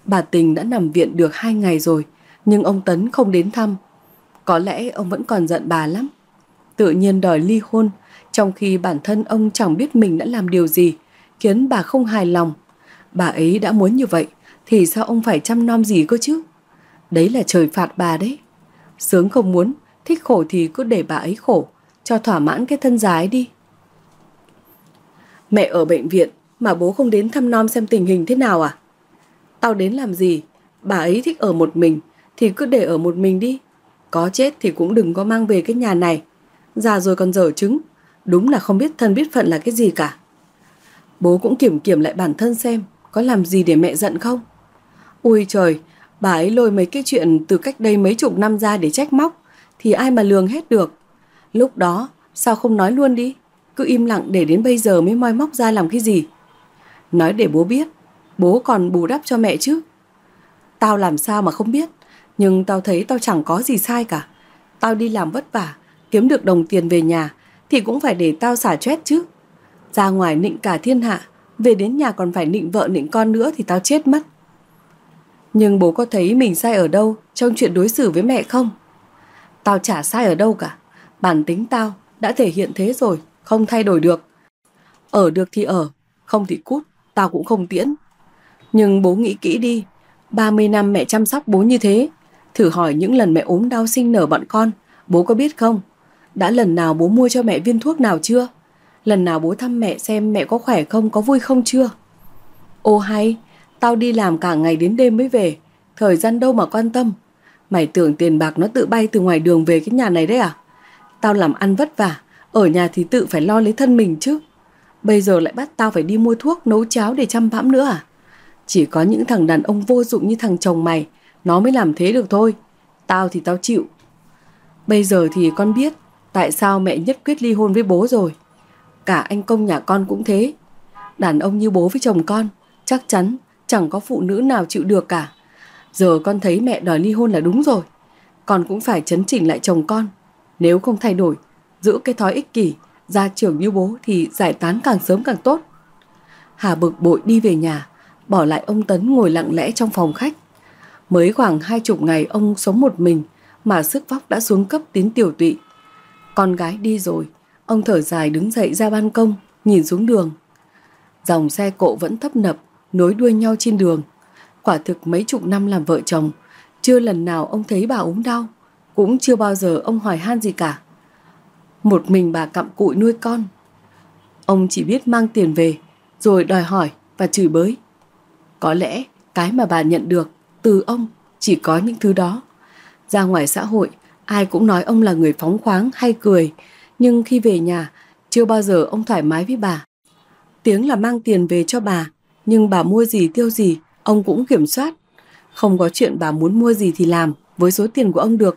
Bà Tình đã nằm viện được hai ngày rồi, nhưng ông Tấn không đến thăm. Có lẽ ông vẫn còn giận bà lắm tự nhiên đòi ly hôn, trong khi bản thân ông chẳng biết mình đã làm điều gì, khiến bà không hài lòng. Bà ấy đã muốn như vậy, thì sao ông phải chăm nom gì cơ chứ? Đấy là trời phạt bà đấy. Sướng không muốn, thích khổ thì cứ để bà ấy khổ, cho thỏa mãn cái thân giái đi. Mẹ ở bệnh viện mà bố không đến thăm nom xem tình hình thế nào à? Tao đến làm gì? Bà ấy thích ở một mình thì cứ để ở một mình đi. Có chết thì cũng đừng có mang về cái nhà này già rồi còn dở chứng, đúng là không biết thân biết phận là cái gì cả. Bố cũng kiểm kiểm lại bản thân xem có làm gì để mẹ giận không. Ui trời, bà ấy lôi mấy cái chuyện từ cách đây mấy chục năm ra để trách móc thì ai mà lường hết được. Lúc đó sao không nói luôn đi, cứ im lặng để đến bây giờ mới moi móc ra làm cái gì. Nói để bố biết, bố còn bù đắp cho mẹ chứ. Tao làm sao mà không biết, nhưng tao thấy tao chẳng có gì sai cả. Tao đi làm vất vả, kiếm được đồng tiền về nhà thì cũng phải để tao xả chết chứ. Ra ngoài nịnh cả thiên hạ, về đến nhà còn phải nịnh vợ nịnh con nữa thì tao chết mất. Nhưng bố có thấy mình sai ở đâu trong chuyện đối xử với mẹ không? Tao chả sai ở đâu cả. Bản tính tao đã thể hiện thế rồi, không thay đổi được. Ở được thì ở, không thì cút, tao cũng không tiễn. Nhưng bố nghĩ kỹ đi, 30 năm mẹ chăm sóc bố như thế. Thử hỏi những lần mẹ ốm đau sinh nở bọn con, bố có biết không? Đã lần nào bố mua cho mẹ viên thuốc nào chưa? Lần nào bố thăm mẹ xem mẹ có khỏe không, có vui không chưa? Ô hay, tao đi làm cả ngày đến đêm mới về, thời gian đâu mà quan tâm. Mày tưởng tiền bạc nó tự bay từ ngoài đường về cái nhà này đấy à? Tao làm ăn vất vả, ở nhà thì tự phải lo lấy thân mình chứ. Bây giờ lại bắt tao phải đi mua thuốc nấu cháo để chăm bẵm nữa à? Chỉ có những thằng đàn ông vô dụng như thằng chồng mày, nó mới làm thế được thôi. Tao thì tao chịu. Bây giờ thì con biết, Tại sao mẹ nhất quyết ly hôn với bố rồi? Cả anh công nhà con cũng thế. Đàn ông như bố với chồng con, chắc chắn chẳng có phụ nữ nào chịu được cả. Giờ con thấy mẹ đòi ly hôn là đúng rồi. Con cũng phải chấn chỉnh lại chồng con. Nếu không thay đổi, giữ cái thói ích kỷ, ra trường như bố thì giải tán càng sớm càng tốt. Hà bực bội đi về nhà, bỏ lại ông Tấn ngồi lặng lẽ trong phòng khách. Mới khoảng hai chục ngày ông sống một mình mà sức vóc đã xuống cấp đến tiểu tụy. Con gái đi rồi, ông thở dài đứng dậy ra ban công, nhìn xuống đường. Dòng xe cộ vẫn thấp nập, nối đuôi nhau trên đường. Quả thực mấy chục năm làm vợ chồng, chưa lần nào ông thấy bà ốm đau, cũng chưa bao giờ ông hỏi han gì cả. Một mình bà cặm cụi nuôi con. Ông chỉ biết mang tiền về, rồi đòi hỏi và chửi bới. Có lẽ cái mà bà nhận được từ ông chỉ có những thứ đó. Ra ngoài xã hội, Ai cũng nói ông là người phóng khoáng hay cười, nhưng khi về nhà, chưa bao giờ ông thoải mái với bà. Tiếng là mang tiền về cho bà, nhưng bà mua gì tiêu gì, ông cũng kiểm soát. Không có chuyện bà muốn mua gì thì làm với số tiền của ông được.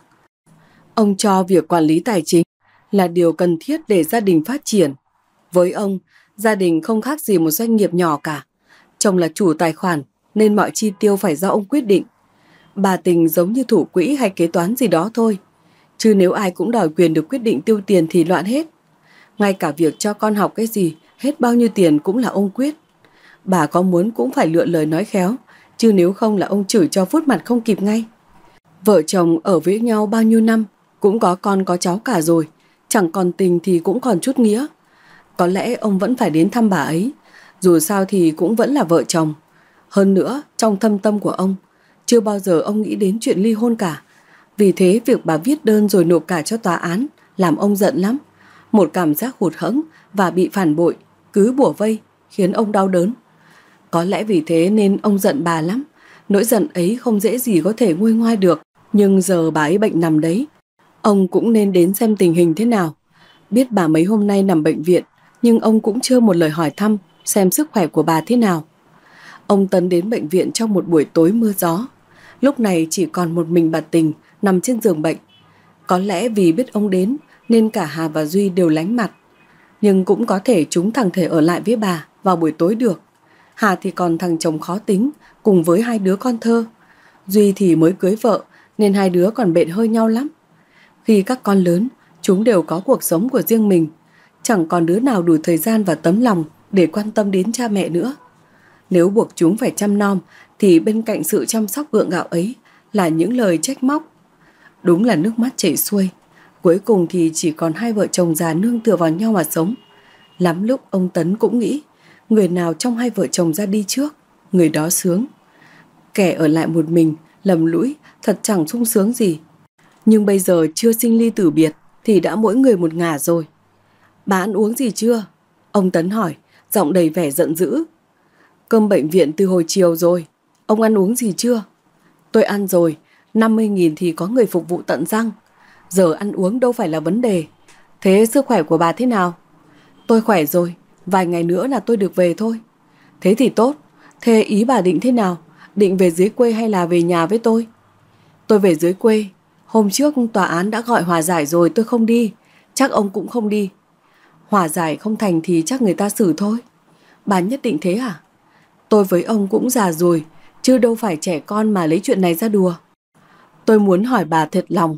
Ông cho việc quản lý tài chính là điều cần thiết để gia đình phát triển. Với ông, gia đình không khác gì một doanh nghiệp nhỏ cả. Chồng là chủ tài khoản nên mọi chi tiêu phải do ông quyết định. Bà tình giống như thủ quỹ hay kế toán gì đó thôi. Chứ nếu ai cũng đòi quyền được quyết định tiêu tiền thì loạn hết. Ngay cả việc cho con học cái gì, hết bao nhiêu tiền cũng là ông quyết. Bà có muốn cũng phải lựa lời nói khéo, chứ nếu không là ông chửi cho phút mặt không kịp ngay. Vợ chồng ở với nhau bao nhiêu năm, cũng có con có cháu cả rồi, chẳng còn tình thì cũng còn chút nghĩa. Có lẽ ông vẫn phải đến thăm bà ấy, dù sao thì cũng vẫn là vợ chồng. Hơn nữa, trong thâm tâm của ông, chưa bao giờ ông nghĩ đến chuyện ly hôn cả. Vì thế việc bà viết đơn rồi nộp cả cho tòa án làm ông giận lắm. Một cảm giác hụt hẫng và bị phản bội cứ bủa vây khiến ông đau đớn. Có lẽ vì thế nên ông giận bà lắm. Nỗi giận ấy không dễ gì có thể nguôi ngoai được. Nhưng giờ bà ấy bệnh nằm đấy. Ông cũng nên đến xem tình hình thế nào. Biết bà mấy hôm nay nằm bệnh viện nhưng ông cũng chưa một lời hỏi thăm xem sức khỏe của bà thế nào. Ông Tấn đến bệnh viện trong một buổi tối mưa gió. Lúc này chỉ còn một mình bà Tình nằm trên giường bệnh. Có lẽ vì biết ông đến nên cả Hà và Duy đều lánh mặt. Nhưng cũng có thể chúng thằng thể ở lại với bà vào buổi tối được. Hà thì còn thằng chồng khó tính cùng với hai đứa con thơ. Duy thì mới cưới vợ nên hai đứa còn bện hơi nhau lắm. Khi các con lớn, chúng đều có cuộc sống của riêng mình. Chẳng còn đứa nào đủ thời gian và tấm lòng để quan tâm đến cha mẹ nữa. Nếu buộc chúng phải chăm nom thì bên cạnh sự chăm sóc gượng gạo ấy là những lời trách móc, Đúng là nước mắt chảy xuôi. Cuối cùng thì chỉ còn hai vợ chồng già nương tựa vào nhau mà sống. Lắm lúc ông Tấn cũng nghĩ, người nào trong hai vợ chồng ra đi trước, người đó sướng. Kẻ ở lại một mình, lầm lũi, thật chẳng sung sướng gì. Nhưng bây giờ chưa sinh ly tử biệt thì đã mỗi người một ngả rồi. Bà ăn uống gì chưa? Ông Tấn hỏi, giọng đầy vẻ giận dữ. Cơm bệnh viện từ hồi chiều rồi, ông ăn uống gì chưa? Tôi ăn rồi, 50.000 thì có người phục vụ tận răng. Giờ ăn uống đâu phải là vấn đề. Thế sức khỏe của bà thế nào? Tôi khỏe rồi, vài ngày nữa là tôi được về thôi. Thế thì tốt. Thế ý bà định thế nào? Định về dưới quê hay là về nhà với tôi? Tôi về dưới quê. Hôm trước tòa án đã gọi hòa giải rồi tôi không đi. Chắc ông cũng không đi. Hòa giải không thành thì chắc người ta xử thôi. Bà nhất định thế à? Tôi với ông cũng già rồi, chứ đâu phải trẻ con mà lấy chuyện này ra đùa. Tôi muốn hỏi bà thật lòng.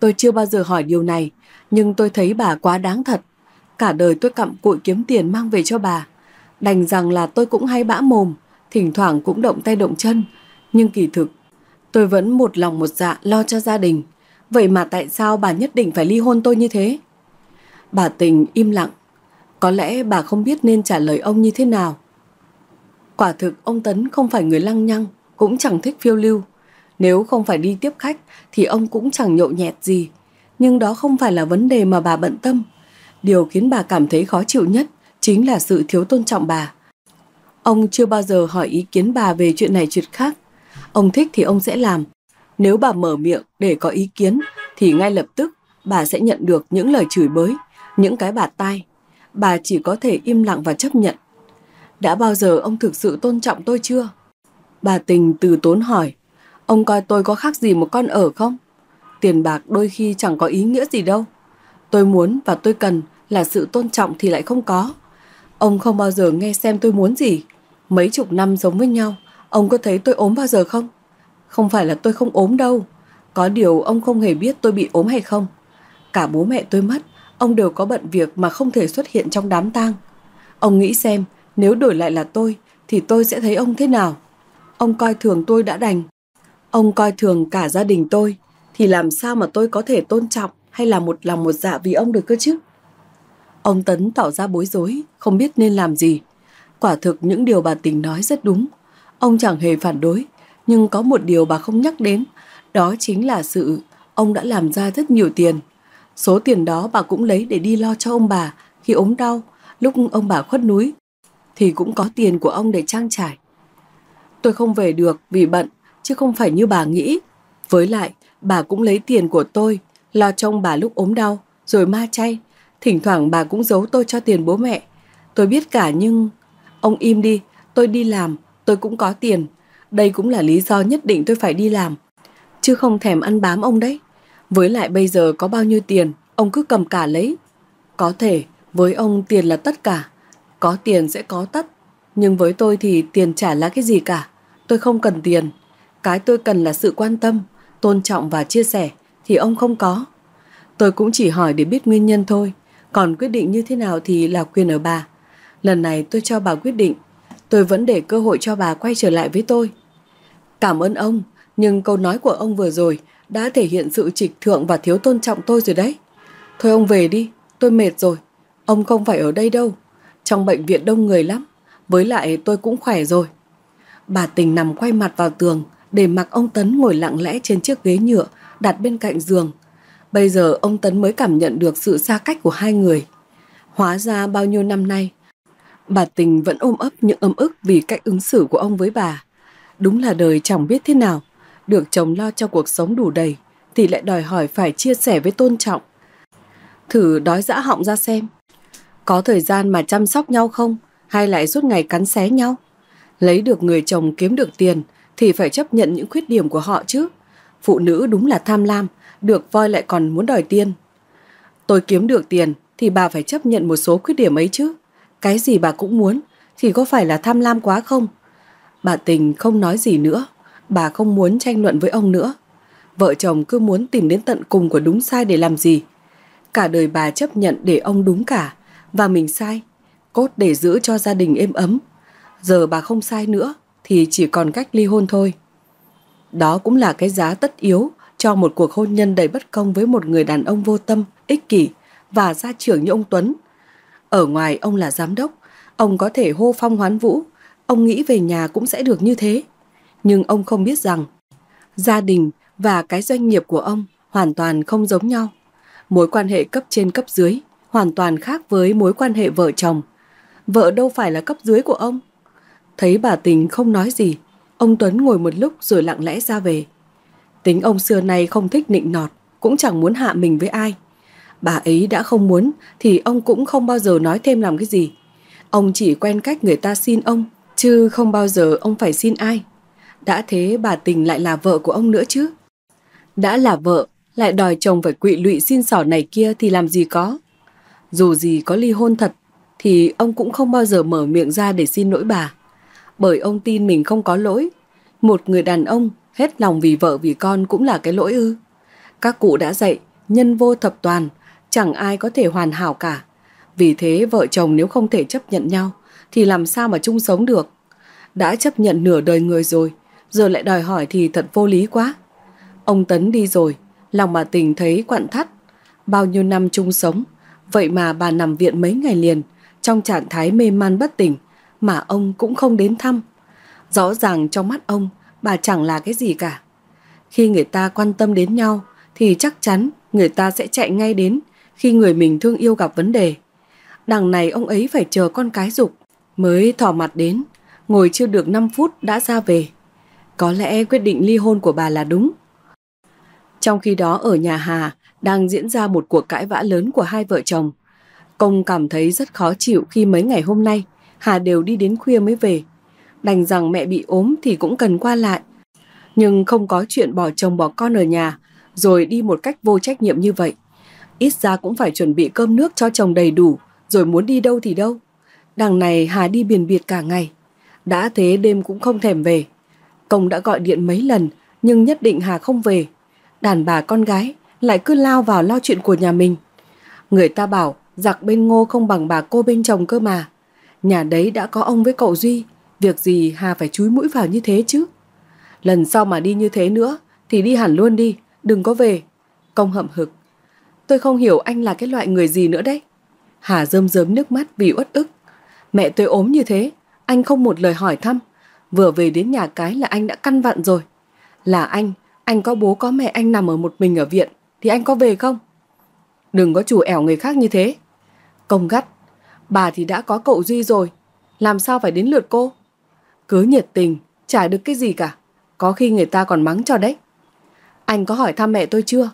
Tôi chưa bao giờ hỏi điều này, nhưng tôi thấy bà quá đáng thật. Cả đời tôi cặm cụi kiếm tiền mang về cho bà. Đành rằng là tôi cũng hay bã mồm, thỉnh thoảng cũng động tay động chân. Nhưng kỳ thực, tôi vẫn một lòng một dạ lo cho gia đình. Vậy mà tại sao bà nhất định phải ly hôn tôi như thế? Bà tình im lặng. Có lẽ bà không biết nên trả lời ông như thế nào. Quả thực ông Tấn không phải người lăng nhăng, cũng chẳng thích phiêu lưu. Nếu không phải đi tiếp khách thì ông cũng chẳng nhộn nhẹt gì. Nhưng đó không phải là vấn đề mà bà bận tâm. Điều khiến bà cảm thấy khó chịu nhất chính là sự thiếu tôn trọng bà. Ông chưa bao giờ hỏi ý kiến bà về chuyện này chuyện khác. Ông thích thì ông sẽ làm. Nếu bà mở miệng để có ý kiến thì ngay lập tức bà sẽ nhận được những lời chửi bới, những cái bạt tai. Bà chỉ có thể im lặng và chấp nhận. Đã bao giờ ông thực sự tôn trọng tôi chưa? Bà tình từ tốn hỏi. Ông coi tôi có khác gì một con ở không? Tiền bạc đôi khi chẳng có ý nghĩa gì đâu. Tôi muốn và tôi cần là sự tôn trọng thì lại không có. Ông không bao giờ nghe xem tôi muốn gì. Mấy chục năm sống với nhau, ông có thấy tôi ốm bao giờ không? Không phải là tôi không ốm đâu. Có điều ông không hề biết tôi bị ốm hay không. Cả bố mẹ tôi mất, ông đều có bận việc mà không thể xuất hiện trong đám tang. Ông nghĩ xem, nếu đổi lại là tôi, thì tôi sẽ thấy ông thế nào? Ông coi thường tôi đã đành, Ông coi thường cả gia đình tôi, thì làm sao mà tôi có thể tôn trọng hay là một lòng một dạ vì ông được cơ chứ? Ông Tấn tỏ ra bối rối, không biết nên làm gì. Quả thực những điều bà tình nói rất đúng. Ông chẳng hề phản đối, nhưng có một điều bà không nhắc đến, đó chính là sự ông đã làm ra rất nhiều tiền. Số tiền đó bà cũng lấy để đi lo cho ông bà khi ốm đau, lúc ông bà khuất núi, thì cũng có tiền của ông để trang trải. Tôi không về được vì bận chứ không phải như bà nghĩ. Với lại, bà cũng lấy tiền của tôi, lo trông bà lúc ốm đau, rồi ma chay. Thỉnh thoảng bà cũng giấu tôi cho tiền bố mẹ. Tôi biết cả nhưng... Ông im đi, tôi đi làm, tôi cũng có tiền. Đây cũng là lý do nhất định tôi phải đi làm. Chứ không thèm ăn bám ông đấy. Với lại bây giờ có bao nhiêu tiền, ông cứ cầm cả lấy. Có thể, với ông tiền là tất cả. Có tiền sẽ có tất. Nhưng với tôi thì tiền chả là cái gì cả. Tôi không cần tiền. Cái tôi cần là sự quan tâm, tôn trọng và chia sẻ thì ông không có. Tôi cũng chỉ hỏi để biết nguyên nhân thôi, còn quyết định như thế nào thì là quyền ở bà. Lần này tôi cho bà quyết định, tôi vẫn để cơ hội cho bà quay trở lại với tôi. Cảm ơn ông, nhưng câu nói của ông vừa rồi đã thể hiện sự trịch thượng và thiếu tôn trọng tôi rồi đấy. Thôi ông về đi, tôi mệt rồi. Ông không phải ở đây đâu. Trong bệnh viện đông người lắm, với lại tôi cũng khỏe rồi. Bà tình nằm quay mặt vào tường, để mặc ông Tấn ngồi lặng lẽ trên chiếc ghế nhựa đặt bên cạnh giường. Bây giờ ông Tấn mới cảm nhận được sự xa cách của hai người. Hóa ra bao nhiêu năm nay, bà Tình vẫn ôm ấp những ấm ức vì cách ứng xử của ông với bà. Đúng là đời chẳng biết thế nào, được chồng lo cho cuộc sống đủ đầy thì lại đòi hỏi phải chia sẻ với tôn trọng. Thử đói dã họng ra xem, có thời gian mà chăm sóc nhau không hay lại suốt ngày cắn xé nhau. Lấy được người chồng kiếm được tiền thì phải chấp nhận những khuyết điểm của họ chứ. Phụ nữ đúng là tham lam, được voi lại còn muốn đòi tiền. Tôi kiếm được tiền thì bà phải chấp nhận một số khuyết điểm ấy chứ. Cái gì bà cũng muốn thì có phải là tham lam quá không? Bà Tình không nói gì nữa, bà không muốn tranh luận với ông nữa. Vợ chồng cứ muốn tìm đến tận cùng của đúng sai để làm gì. Cả đời bà chấp nhận để ông đúng cả và mình sai, cốt để giữ cho gia đình êm ấm. Giờ bà không sai nữa, thì chỉ còn cách ly hôn thôi. Đó cũng là cái giá tất yếu cho một cuộc hôn nhân đầy bất công với một người đàn ông vô tâm, ích kỷ và gia trưởng như ông Tuấn. Ở ngoài ông là giám đốc, ông có thể hô phong hoán vũ, ông nghĩ về nhà cũng sẽ được như thế. Nhưng ông không biết rằng gia đình và cái doanh nghiệp của ông hoàn toàn không giống nhau. Mối quan hệ cấp trên cấp dưới hoàn toàn khác với mối quan hệ vợ chồng. Vợ đâu phải là cấp dưới của ông, Thấy bà Tình không nói gì, ông Tuấn ngồi một lúc rồi lặng lẽ ra về. Tính ông xưa nay không thích nịnh nọt, cũng chẳng muốn hạ mình với ai. Bà ấy đã không muốn thì ông cũng không bao giờ nói thêm làm cái gì. Ông chỉ quen cách người ta xin ông, chứ không bao giờ ông phải xin ai. Đã thế bà Tình lại là vợ của ông nữa chứ. Đã là vợ, lại đòi chồng phải quỵ lụy xin sỏ này kia thì làm gì có. Dù gì có ly hôn thật, thì ông cũng không bao giờ mở miệng ra để xin lỗi bà bởi ông tin mình không có lỗi. Một người đàn ông hết lòng vì vợ vì con cũng là cái lỗi ư. Các cụ đã dạy, nhân vô thập toàn, chẳng ai có thể hoàn hảo cả. Vì thế vợ chồng nếu không thể chấp nhận nhau thì làm sao mà chung sống được. Đã chấp nhận nửa đời người rồi, giờ lại đòi hỏi thì thật vô lý quá. Ông Tấn đi rồi, lòng bà tình thấy quặn thắt. Bao nhiêu năm chung sống, vậy mà bà nằm viện mấy ngày liền, trong trạng thái mê man bất tỉnh mà ông cũng không đến thăm. Rõ ràng trong mắt ông, bà chẳng là cái gì cả. Khi người ta quan tâm đến nhau, thì chắc chắn người ta sẽ chạy ngay đến khi người mình thương yêu gặp vấn đề. Đằng này ông ấy phải chờ con cái dục mới thỏ mặt đến, ngồi chưa được 5 phút đã ra về. Có lẽ quyết định ly hôn của bà là đúng. Trong khi đó ở nhà Hà đang diễn ra một cuộc cãi vã lớn của hai vợ chồng. Công cảm thấy rất khó chịu khi mấy ngày hôm nay Hà đều đi đến khuya mới về. Đành rằng mẹ bị ốm thì cũng cần qua lại. Nhưng không có chuyện bỏ chồng bỏ con ở nhà, rồi đi một cách vô trách nhiệm như vậy. Ít ra cũng phải chuẩn bị cơm nước cho chồng đầy đủ, rồi muốn đi đâu thì đâu. Đằng này Hà đi biển biệt cả ngày. Đã thế đêm cũng không thèm về. Công đã gọi điện mấy lần, nhưng nhất định Hà không về. Đàn bà con gái lại cứ lao vào lo chuyện của nhà mình. Người ta bảo giặc bên ngô không bằng bà cô bên chồng cơ mà. Nhà đấy đã có ông với cậu Duy, việc gì Hà phải chúi mũi vào như thế chứ. Lần sau mà đi như thế nữa thì đi hẳn luôn đi, đừng có về. Công hậm hực. Tôi không hiểu anh là cái loại người gì nữa đấy. Hà rơm rớm nước mắt vì uất ức. Mẹ tôi ốm như thế, anh không một lời hỏi thăm. Vừa về đến nhà cái là anh đã căn vặn rồi. Là anh, anh có bố có mẹ anh nằm ở một mình ở viện thì anh có về không? Đừng có chủ ẻo người khác như thế. Công gắt bà thì đã có cậu Duy rồi, làm sao phải đến lượt cô? Cứ nhiệt tình, chả được cái gì cả, có khi người ta còn mắng cho đấy. Anh có hỏi thăm mẹ tôi chưa?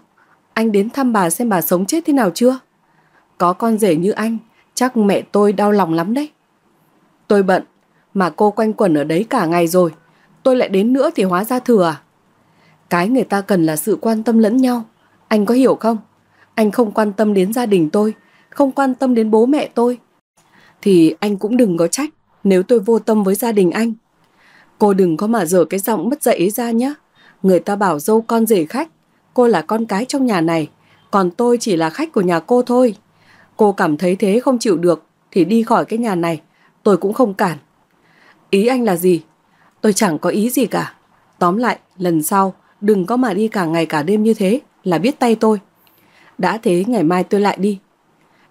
Anh đến thăm bà xem bà sống chết thế nào chưa? Có con rể như anh, chắc mẹ tôi đau lòng lắm đấy. Tôi bận, mà cô quanh quẩn ở đấy cả ngày rồi, tôi lại đến nữa thì hóa ra thừa à? Cái người ta cần là sự quan tâm lẫn nhau, anh có hiểu không? Anh không quan tâm đến gia đình tôi, không quan tâm đến bố mẹ tôi, thì anh cũng đừng có trách nếu tôi vô tâm với gia đình anh. Cô đừng có mà dở cái giọng mất dạy ấy ra nhé. Người ta bảo dâu con rể khách, cô là con cái trong nhà này, còn tôi chỉ là khách của nhà cô thôi. Cô cảm thấy thế không chịu được thì đi khỏi cái nhà này, tôi cũng không cản. Ý anh là gì? Tôi chẳng có ý gì cả. Tóm lại, lần sau đừng có mà đi cả ngày cả đêm như thế là biết tay tôi. Đã thế ngày mai tôi lại đi.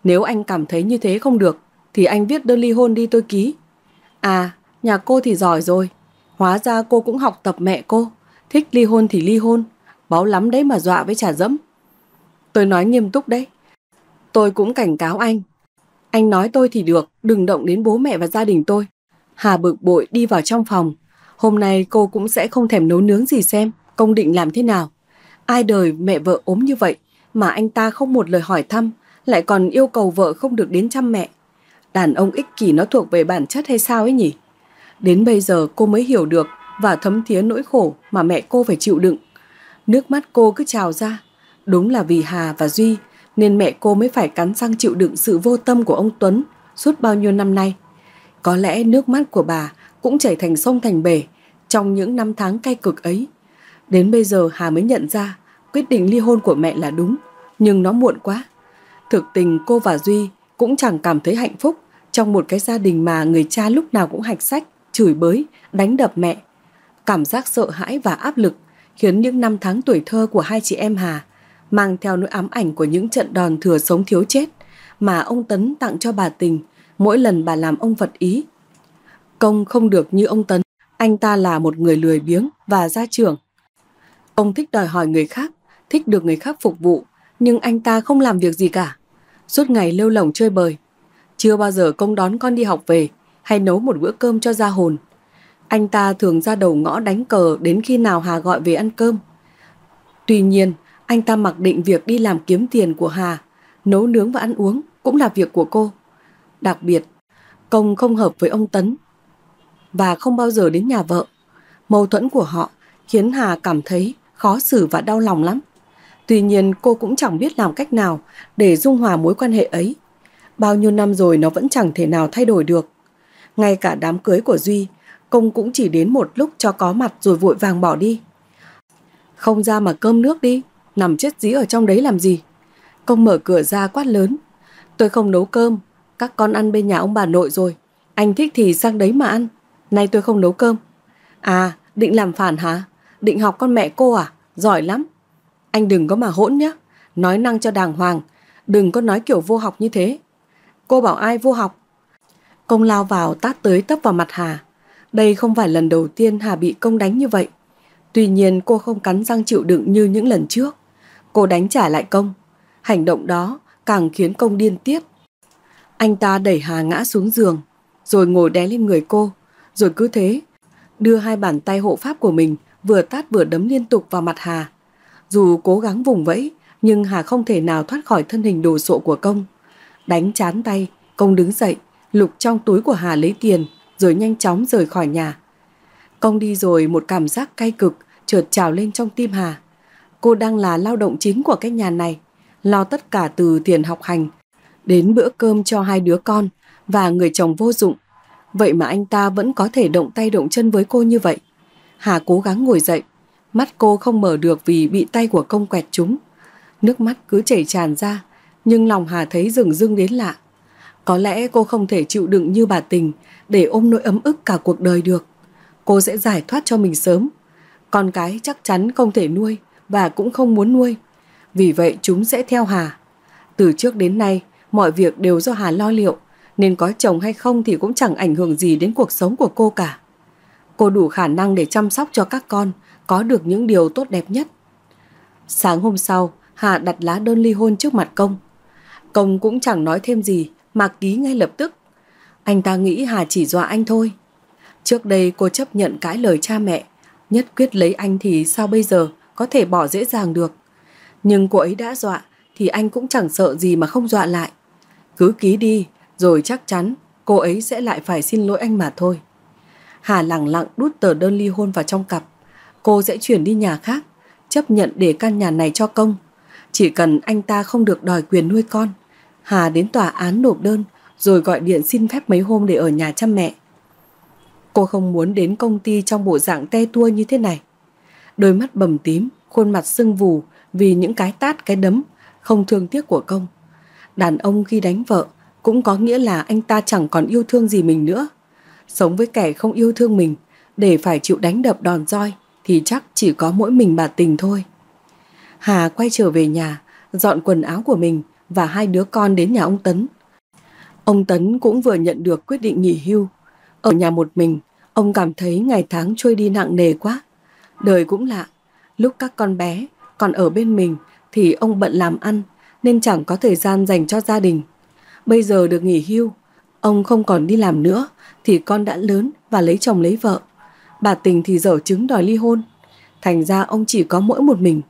Nếu anh cảm thấy như thế không được thì anh viết đơn ly hôn đi tôi ký. À, nhà cô thì giỏi rồi. Hóa ra cô cũng học tập mẹ cô. Thích ly hôn thì ly hôn. Báo lắm đấy mà dọa với trả dẫm. Tôi nói nghiêm túc đấy. Tôi cũng cảnh cáo anh. Anh nói tôi thì được, đừng động đến bố mẹ và gia đình tôi. Hà bực bội đi vào trong phòng. Hôm nay cô cũng sẽ không thèm nấu nướng gì xem, công định làm thế nào. Ai đời mẹ vợ ốm như vậy mà anh ta không một lời hỏi thăm, lại còn yêu cầu vợ không được đến chăm mẹ đàn ông ích kỷ nó thuộc về bản chất hay sao ấy nhỉ? Đến bây giờ cô mới hiểu được và thấm thía nỗi khổ mà mẹ cô phải chịu đựng. Nước mắt cô cứ trào ra. Đúng là vì Hà và Duy nên mẹ cô mới phải cắn răng chịu đựng sự vô tâm của ông Tuấn suốt bao nhiêu năm nay. Có lẽ nước mắt của bà cũng chảy thành sông thành bể trong những năm tháng cay cực ấy. Đến bây giờ Hà mới nhận ra quyết định ly hôn của mẹ là đúng, nhưng nó muộn quá. Thực tình cô và Duy cũng chẳng cảm thấy hạnh phúc trong một cái gia đình mà người cha lúc nào cũng hạch sách, chửi bới, đánh đập mẹ. Cảm giác sợ hãi và áp lực khiến những năm tháng tuổi thơ của hai chị em Hà mang theo nỗi ám ảnh của những trận đòn thừa sống thiếu chết mà ông Tấn tặng cho bà Tình mỗi lần bà làm ông vật ý. Công không được như ông Tấn, anh ta là một người lười biếng và gia trưởng. Ông thích đòi hỏi người khác, thích được người khác phục vụ, nhưng anh ta không làm việc gì cả. Suốt ngày lêu lỏng chơi bời, chưa bao giờ công đón con đi học về hay nấu một bữa cơm cho ra hồn. Anh ta thường ra đầu ngõ đánh cờ đến khi nào Hà gọi về ăn cơm. Tuy nhiên, anh ta mặc định việc đi làm kiếm tiền của Hà, nấu nướng và ăn uống cũng là việc của cô. Đặc biệt, công không hợp với ông Tấn và không bao giờ đến nhà vợ. Mâu thuẫn của họ khiến Hà cảm thấy khó xử và đau lòng lắm. Tuy nhiên cô cũng chẳng biết làm cách nào để dung hòa mối quan hệ ấy Bao nhiêu năm rồi nó vẫn chẳng thể nào thay đổi được. Ngay cả đám cưới của Duy, công cũng chỉ đến một lúc cho có mặt rồi vội vàng bỏ đi. Không ra mà cơm nước đi, nằm chết dí ở trong đấy làm gì. Công mở cửa ra quát lớn. Tôi không nấu cơm, các con ăn bên nhà ông bà nội rồi. Anh thích thì sang đấy mà ăn. Nay tôi không nấu cơm. À, định làm phản hả? Định học con mẹ cô à? Giỏi lắm. Anh đừng có mà hỗn nhé. Nói năng cho đàng hoàng. Đừng có nói kiểu vô học như thế. Cô bảo ai vô học? Công lao vào tát tới tấp vào mặt Hà. Đây không phải lần đầu tiên Hà bị công đánh như vậy. Tuy nhiên cô không cắn răng chịu đựng như những lần trước. Cô đánh trả lại công. Hành động đó càng khiến công điên tiết. Anh ta đẩy Hà ngã xuống giường, rồi ngồi đè lên người cô. Rồi cứ thế, đưa hai bàn tay hộ pháp của mình vừa tát vừa đấm liên tục vào mặt Hà. Dù cố gắng vùng vẫy, nhưng Hà không thể nào thoát khỏi thân hình đồ sộ của công. Đánh chán tay, công đứng dậy, lục trong túi của Hà lấy tiền, rồi nhanh chóng rời khỏi nhà. Công đi rồi một cảm giác cay cực trượt trào lên trong tim Hà. Cô đang là lao động chính của cái nhà này, lo tất cả từ tiền học hành, đến bữa cơm cho hai đứa con và người chồng vô dụng. Vậy mà anh ta vẫn có thể động tay động chân với cô như vậy. Hà cố gắng ngồi dậy, mắt cô không mở được vì bị tay của công quẹt chúng. Nước mắt cứ chảy tràn ra, nhưng lòng Hà thấy rừng rưng đến lạ. Có lẽ cô không thể chịu đựng như bà Tình để ôm nỗi ấm ức cả cuộc đời được. Cô sẽ giải thoát cho mình sớm. Con cái chắc chắn không thể nuôi và cũng không muốn nuôi. Vì vậy chúng sẽ theo Hà. Từ trước đến nay, mọi việc đều do Hà lo liệu, nên có chồng hay không thì cũng chẳng ảnh hưởng gì đến cuộc sống của cô cả. Cô đủ khả năng để chăm sóc cho các con, có được những điều tốt đẹp nhất. Sáng hôm sau, Hà đặt lá đơn ly hôn trước mặt công. Công cũng chẳng nói thêm gì mà ký ngay lập tức. Anh ta nghĩ Hà chỉ dọa anh thôi. Trước đây cô chấp nhận cái lời cha mẹ, nhất quyết lấy anh thì sao bây giờ có thể bỏ dễ dàng được. Nhưng cô ấy đã dọa thì anh cũng chẳng sợ gì mà không dọa lại. Cứ ký đi rồi chắc chắn cô ấy sẽ lại phải xin lỗi anh mà thôi. Hà lặng lặng đút tờ đơn ly hôn vào trong cặp. Cô sẽ chuyển đi nhà khác, chấp nhận để căn nhà này cho công. Chỉ cần anh ta không được đòi quyền nuôi con. Hà đến tòa án nộp đơn rồi gọi điện xin phép mấy hôm để ở nhà chăm mẹ. Cô không muốn đến công ty trong bộ dạng te tua như thế này. Đôi mắt bầm tím, khuôn mặt sưng vù vì những cái tát cái đấm không thương tiếc của công. Đàn ông khi đánh vợ cũng có nghĩa là anh ta chẳng còn yêu thương gì mình nữa. Sống với kẻ không yêu thương mình để phải chịu đánh đập đòn roi thì chắc chỉ có mỗi mình bà tình thôi. Hà quay trở về nhà, dọn quần áo của mình và hai đứa con đến nhà ông Tấn. Ông Tấn cũng vừa nhận được quyết định nghỉ hưu. Ở nhà một mình, ông cảm thấy ngày tháng trôi đi nặng nề quá. Đời cũng lạ, lúc các con bé còn ở bên mình thì ông bận làm ăn nên chẳng có thời gian dành cho gia đình. Bây giờ được nghỉ hưu, ông không còn đi làm nữa thì con đã lớn và lấy chồng lấy vợ. Bà Tình thì dở chứng đòi ly hôn. Thành ra ông chỉ có mỗi một mình.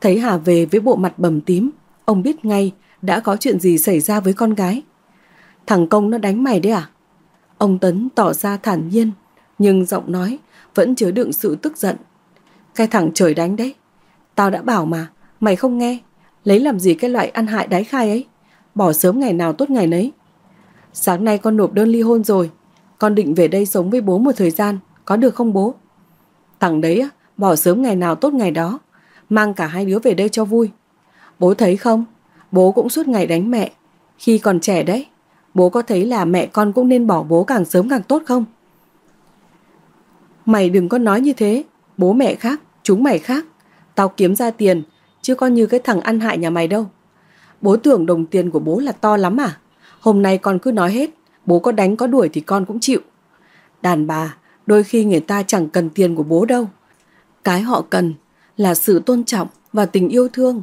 Thấy Hà về với bộ mặt bầm tím, ông biết ngay đã có chuyện gì xảy ra với con gái? Thằng Công nó đánh mày đấy à? Ông Tấn tỏ ra thản nhiên, nhưng giọng nói vẫn chứa đựng sự tức giận. Cái thằng trời đánh đấy. Tao đã bảo mà, mày không nghe. Lấy làm gì cái loại ăn hại đái khai ấy. Bỏ sớm ngày nào tốt ngày nấy. Sáng nay con nộp đơn ly hôn rồi. Con định về đây sống với bố một thời gian. Có được không bố? Thằng đấy á, bỏ sớm ngày nào tốt ngày đó. Mang cả hai đứa về đây cho vui. Bố thấy không, Bố cũng suốt ngày đánh mẹ. Khi còn trẻ đấy, bố có thấy là mẹ con cũng nên bỏ bố càng sớm càng tốt không? Mày đừng có nói như thế, bố mẹ khác, chúng mày khác. Tao kiếm ra tiền, chứ con như cái thằng ăn hại nhà mày đâu. Bố tưởng đồng tiền của bố là to lắm à? Hôm nay con cứ nói hết, bố có đánh có đuổi thì con cũng chịu. Đàn bà, đôi khi người ta chẳng cần tiền của bố đâu. Cái họ cần là sự tôn trọng và tình yêu thương.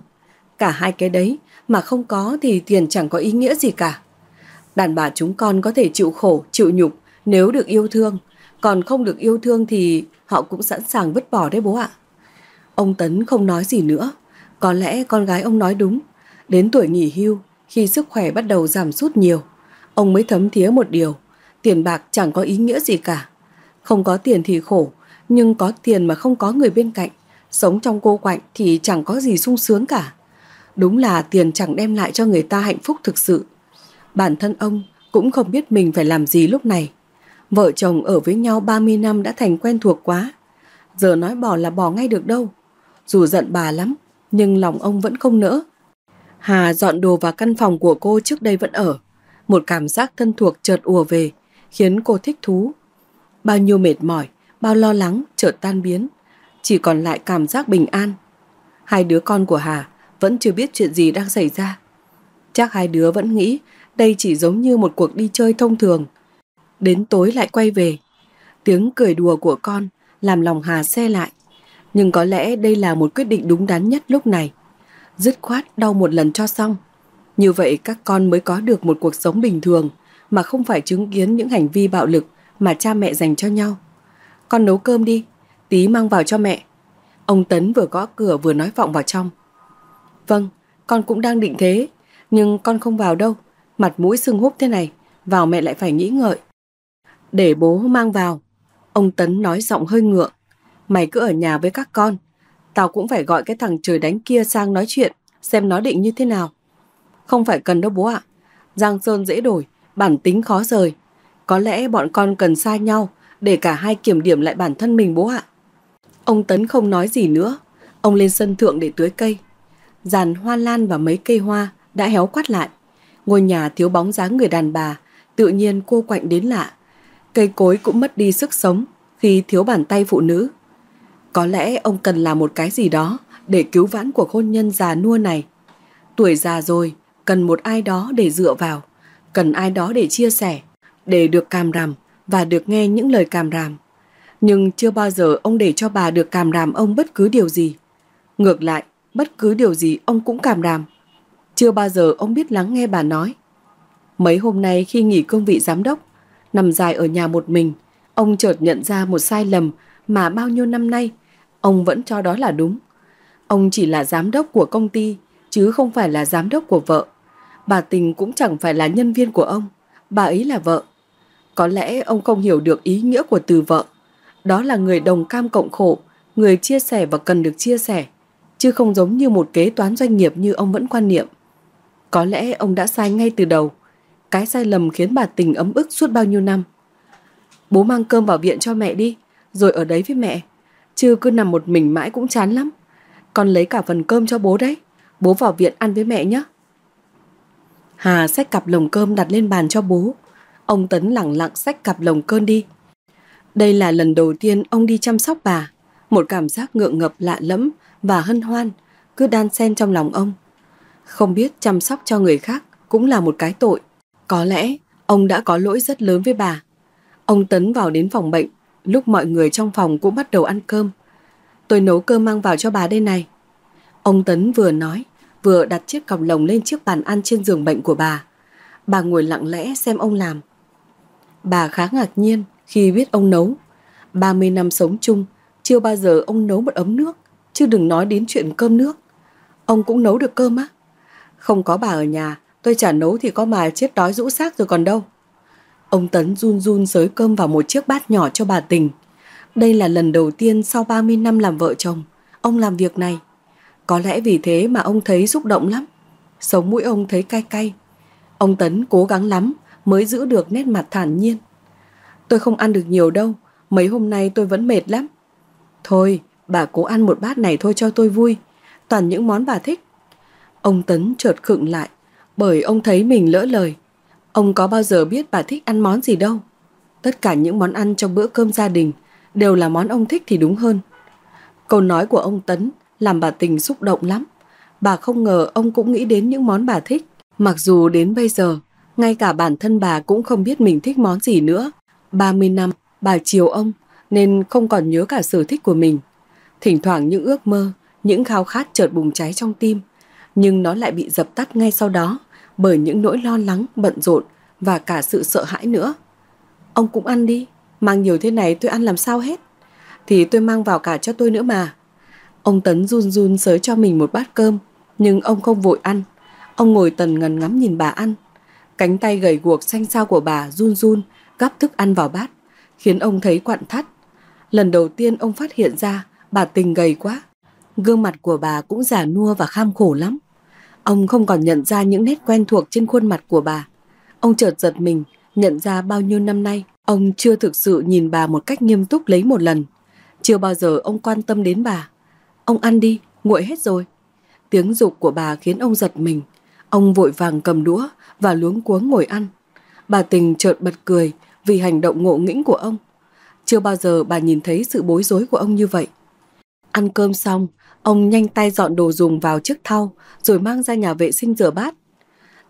Cả hai cái đấy mà không có thì tiền chẳng có ý nghĩa gì cả. Đàn bà chúng con có thể chịu khổ, chịu nhục nếu được yêu thương, còn không được yêu thương thì họ cũng sẵn sàng vứt bỏ đấy bố ạ. Ông Tấn không nói gì nữa, có lẽ con gái ông nói đúng. Đến tuổi nghỉ hưu, khi sức khỏe bắt đầu giảm sút nhiều, ông mới thấm thía một điều, tiền bạc chẳng có ý nghĩa gì cả. Không có tiền thì khổ, nhưng có tiền mà không có người bên cạnh, sống trong cô quạnh thì chẳng có gì sung sướng cả. Đúng là tiền chẳng đem lại cho người ta hạnh phúc thực sự. Bản thân ông cũng không biết mình phải làm gì lúc này. Vợ chồng ở với nhau 30 năm đã thành quen thuộc quá. Giờ nói bỏ là bỏ ngay được đâu. Dù giận bà lắm, nhưng lòng ông vẫn không nỡ. Hà dọn đồ vào căn phòng của cô trước đây vẫn ở. Một cảm giác thân thuộc chợt ùa về, khiến cô thích thú. Bao nhiêu mệt mỏi, bao lo lắng chợt tan biến. Chỉ còn lại cảm giác bình an. Hai đứa con của Hà vẫn chưa biết chuyện gì đang xảy ra. Chắc hai đứa vẫn nghĩ đây chỉ giống như một cuộc đi chơi thông thường. Đến tối lại quay về. Tiếng cười đùa của con làm lòng Hà xe lại. Nhưng có lẽ đây là một quyết định đúng đắn nhất lúc này. Dứt khoát đau một lần cho xong. Như vậy các con mới có được một cuộc sống bình thường mà không phải chứng kiến những hành vi bạo lực mà cha mẹ dành cho nhau. Con nấu cơm đi, tí mang vào cho mẹ. Ông Tấn vừa gõ cửa vừa nói vọng vào trong. Vâng, con cũng đang định thế, nhưng con không vào đâu, mặt mũi sưng húp thế này, vào mẹ lại phải nghĩ ngợi. Để bố mang vào, ông Tấn nói giọng hơi ngượng, mày cứ ở nhà với các con, tao cũng phải gọi cái thằng trời đánh kia sang nói chuyện, xem nó định như thế nào. Không phải cần đâu bố ạ, à. Giang Sơn dễ đổi, bản tính khó rời. Có lẽ bọn con cần sai nhau để cả hai kiểm điểm lại bản thân mình bố ạ. À. Ông Tấn không nói gì nữa, ông lên sân thượng để tưới cây dàn hoa lan và mấy cây hoa đã héo quát lại. Ngôi nhà thiếu bóng dáng người đàn bà, tự nhiên cô quạnh đến lạ. Cây cối cũng mất đi sức sống khi thiếu bàn tay phụ nữ. Có lẽ ông cần làm một cái gì đó để cứu vãn cuộc hôn nhân già nua này. Tuổi già rồi, cần một ai đó để dựa vào, cần ai đó để chia sẻ, để được càm ràm và được nghe những lời càm ràm. Nhưng chưa bao giờ ông để cho bà được càm ràm ông bất cứ điều gì. Ngược lại, bất cứ điều gì ông cũng cảm đàm Chưa bao giờ ông biết lắng nghe bà nói. Mấy hôm nay khi nghỉ công vị giám đốc, nằm dài ở nhà một mình, ông chợt nhận ra một sai lầm mà bao nhiêu năm nay ông vẫn cho đó là đúng. Ông chỉ là giám đốc của công ty chứ không phải là giám đốc của vợ. Bà Tình cũng chẳng phải là nhân viên của ông, bà ấy là vợ. Có lẽ ông không hiểu được ý nghĩa của từ vợ. Đó là người đồng cam cộng khổ, người chia sẻ và cần được chia sẻ chứ không giống như một kế toán doanh nghiệp như ông vẫn quan niệm. Có lẽ ông đã sai ngay từ đầu, cái sai lầm khiến bà tình ấm ức suốt bao nhiêu năm. Bố mang cơm vào viện cho mẹ đi, rồi ở đấy với mẹ, chứ cứ nằm một mình mãi cũng chán lắm. Con lấy cả phần cơm cho bố đấy, bố vào viện ăn với mẹ nhé. Hà xách cặp lồng cơm đặt lên bàn cho bố. Ông Tấn lẳng lặng xách cặp lồng cơm đi. Đây là lần đầu tiên ông đi chăm sóc bà. Một cảm giác ngượng ngập lạ lẫm và hân hoan cứ đan xen trong lòng ông. Không biết chăm sóc cho người khác cũng là một cái tội. Có lẽ ông đã có lỗi rất lớn với bà. Ông Tấn vào đến phòng bệnh, lúc mọi người trong phòng cũng bắt đầu ăn cơm. Tôi nấu cơm mang vào cho bà đây này. Ông Tấn vừa nói, vừa đặt chiếc cọc lồng lên chiếc bàn ăn trên giường bệnh của bà. Bà ngồi lặng lẽ xem ông làm. Bà khá ngạc nhiên khi biết ông nấu. 30 năm sống chung, chưa bao giờ ông nấu một ấm nước Chứ đừng nói đến chuyện cơm nước. Ông cũng nấu được cơm á. Không có bà ở nhà, tôi chả nấu thì có mà chết đói rũ xác rồi còn đâu. Ông Tấn run run sới cơm vào một chiếc bát nhỏ cho bà Tình. Đây là lần đầu tiên sau 30 năm làm vợ chồng, ông làm việc này. Có lẽ vì thế mà ông thấy xúc động lắm. Sống mũi ông thấy cay cay. Ông Tấn cố gắng lắm mới giữ được nét mặt thản nhiên. Tôi không ăn được nhiều đâu, mấy hôm nay tôi vẫn mệt lắm. Thôi, Bà cố ăn một bát này thôi cho tôi vui. Toàn những món bà thích. Ông Tấn chợt khựng lại bởi ông thấy mình lỡ lời. Ông có bao giờ biết bà thích ăn món gì đâu. Tất cả những món ăn trong bữa cơm gia đình đều là món ông thích thì đúng hơn. Câu nói của ông Tấn làm bà Tình xúc động lắm. Bà không ngờ ông cũng nghĩ đến những món bà thích. Mặc dù đến bây giờ, ngay cả bản thân bà cũng không biết mình thích món gì nữa. 30 năm, bà chiều ông nên không còn nhớ cả sở thích của mình. Thỉnh thoảng những ước mơ, những khao khát chợt bùng cháy trong tim, nhưng nó lại bị dập tắt ngay sau đó bởi những nỗi lo lắng, bận rộn và cả sự sợ hãi nữa. Ông cũng ăn đi, mang nhiều thế này tôi ăn làm sao hết. Thì tôi mang vào cả cho tôi nữa mà. Ông Tấn run run sới cho mình một bát cơm, nhưng ông không vội ăn. Ông ngồi tần ngần ngắm nhìn bà ăn. Cánh tay gầy guộc xanh xao của bà run run gắp thức ăn vào bát, khiến ông thấy quặn thắt. Lần đầu tiên ông phát hiện ra bà tình gầy quá. Gương mặt của bà cũng già nua và kham khổ lắm. Ông không còn nhận ra những nét quen thuộc trên khuôn mặt của bà. Ông chợt giật mình, nhận ra bao nhiêu năm nay ông chưa thực sự nhìn bà một cách nghiêm túc lấy một lần. Chưa bao giờ ông quan tâm đến bà. Ông ăn đi, nguội hết rồi. Tiếng dục của bà khiến ông giật mình. Ông vội vàng cầm đũa và luống cuống ngồi ăn. Bà tình chợt bật cười vì hành động ngộ nghĩnh của ông. Chưa bao giờ bà nhìn thấy sự bối rối của ông như vậy. Ăn cơm xong, ông nhanh tay dọn đồ dùng vào chiếc thau rồi mang ra nhà vệ sinh rửa bát.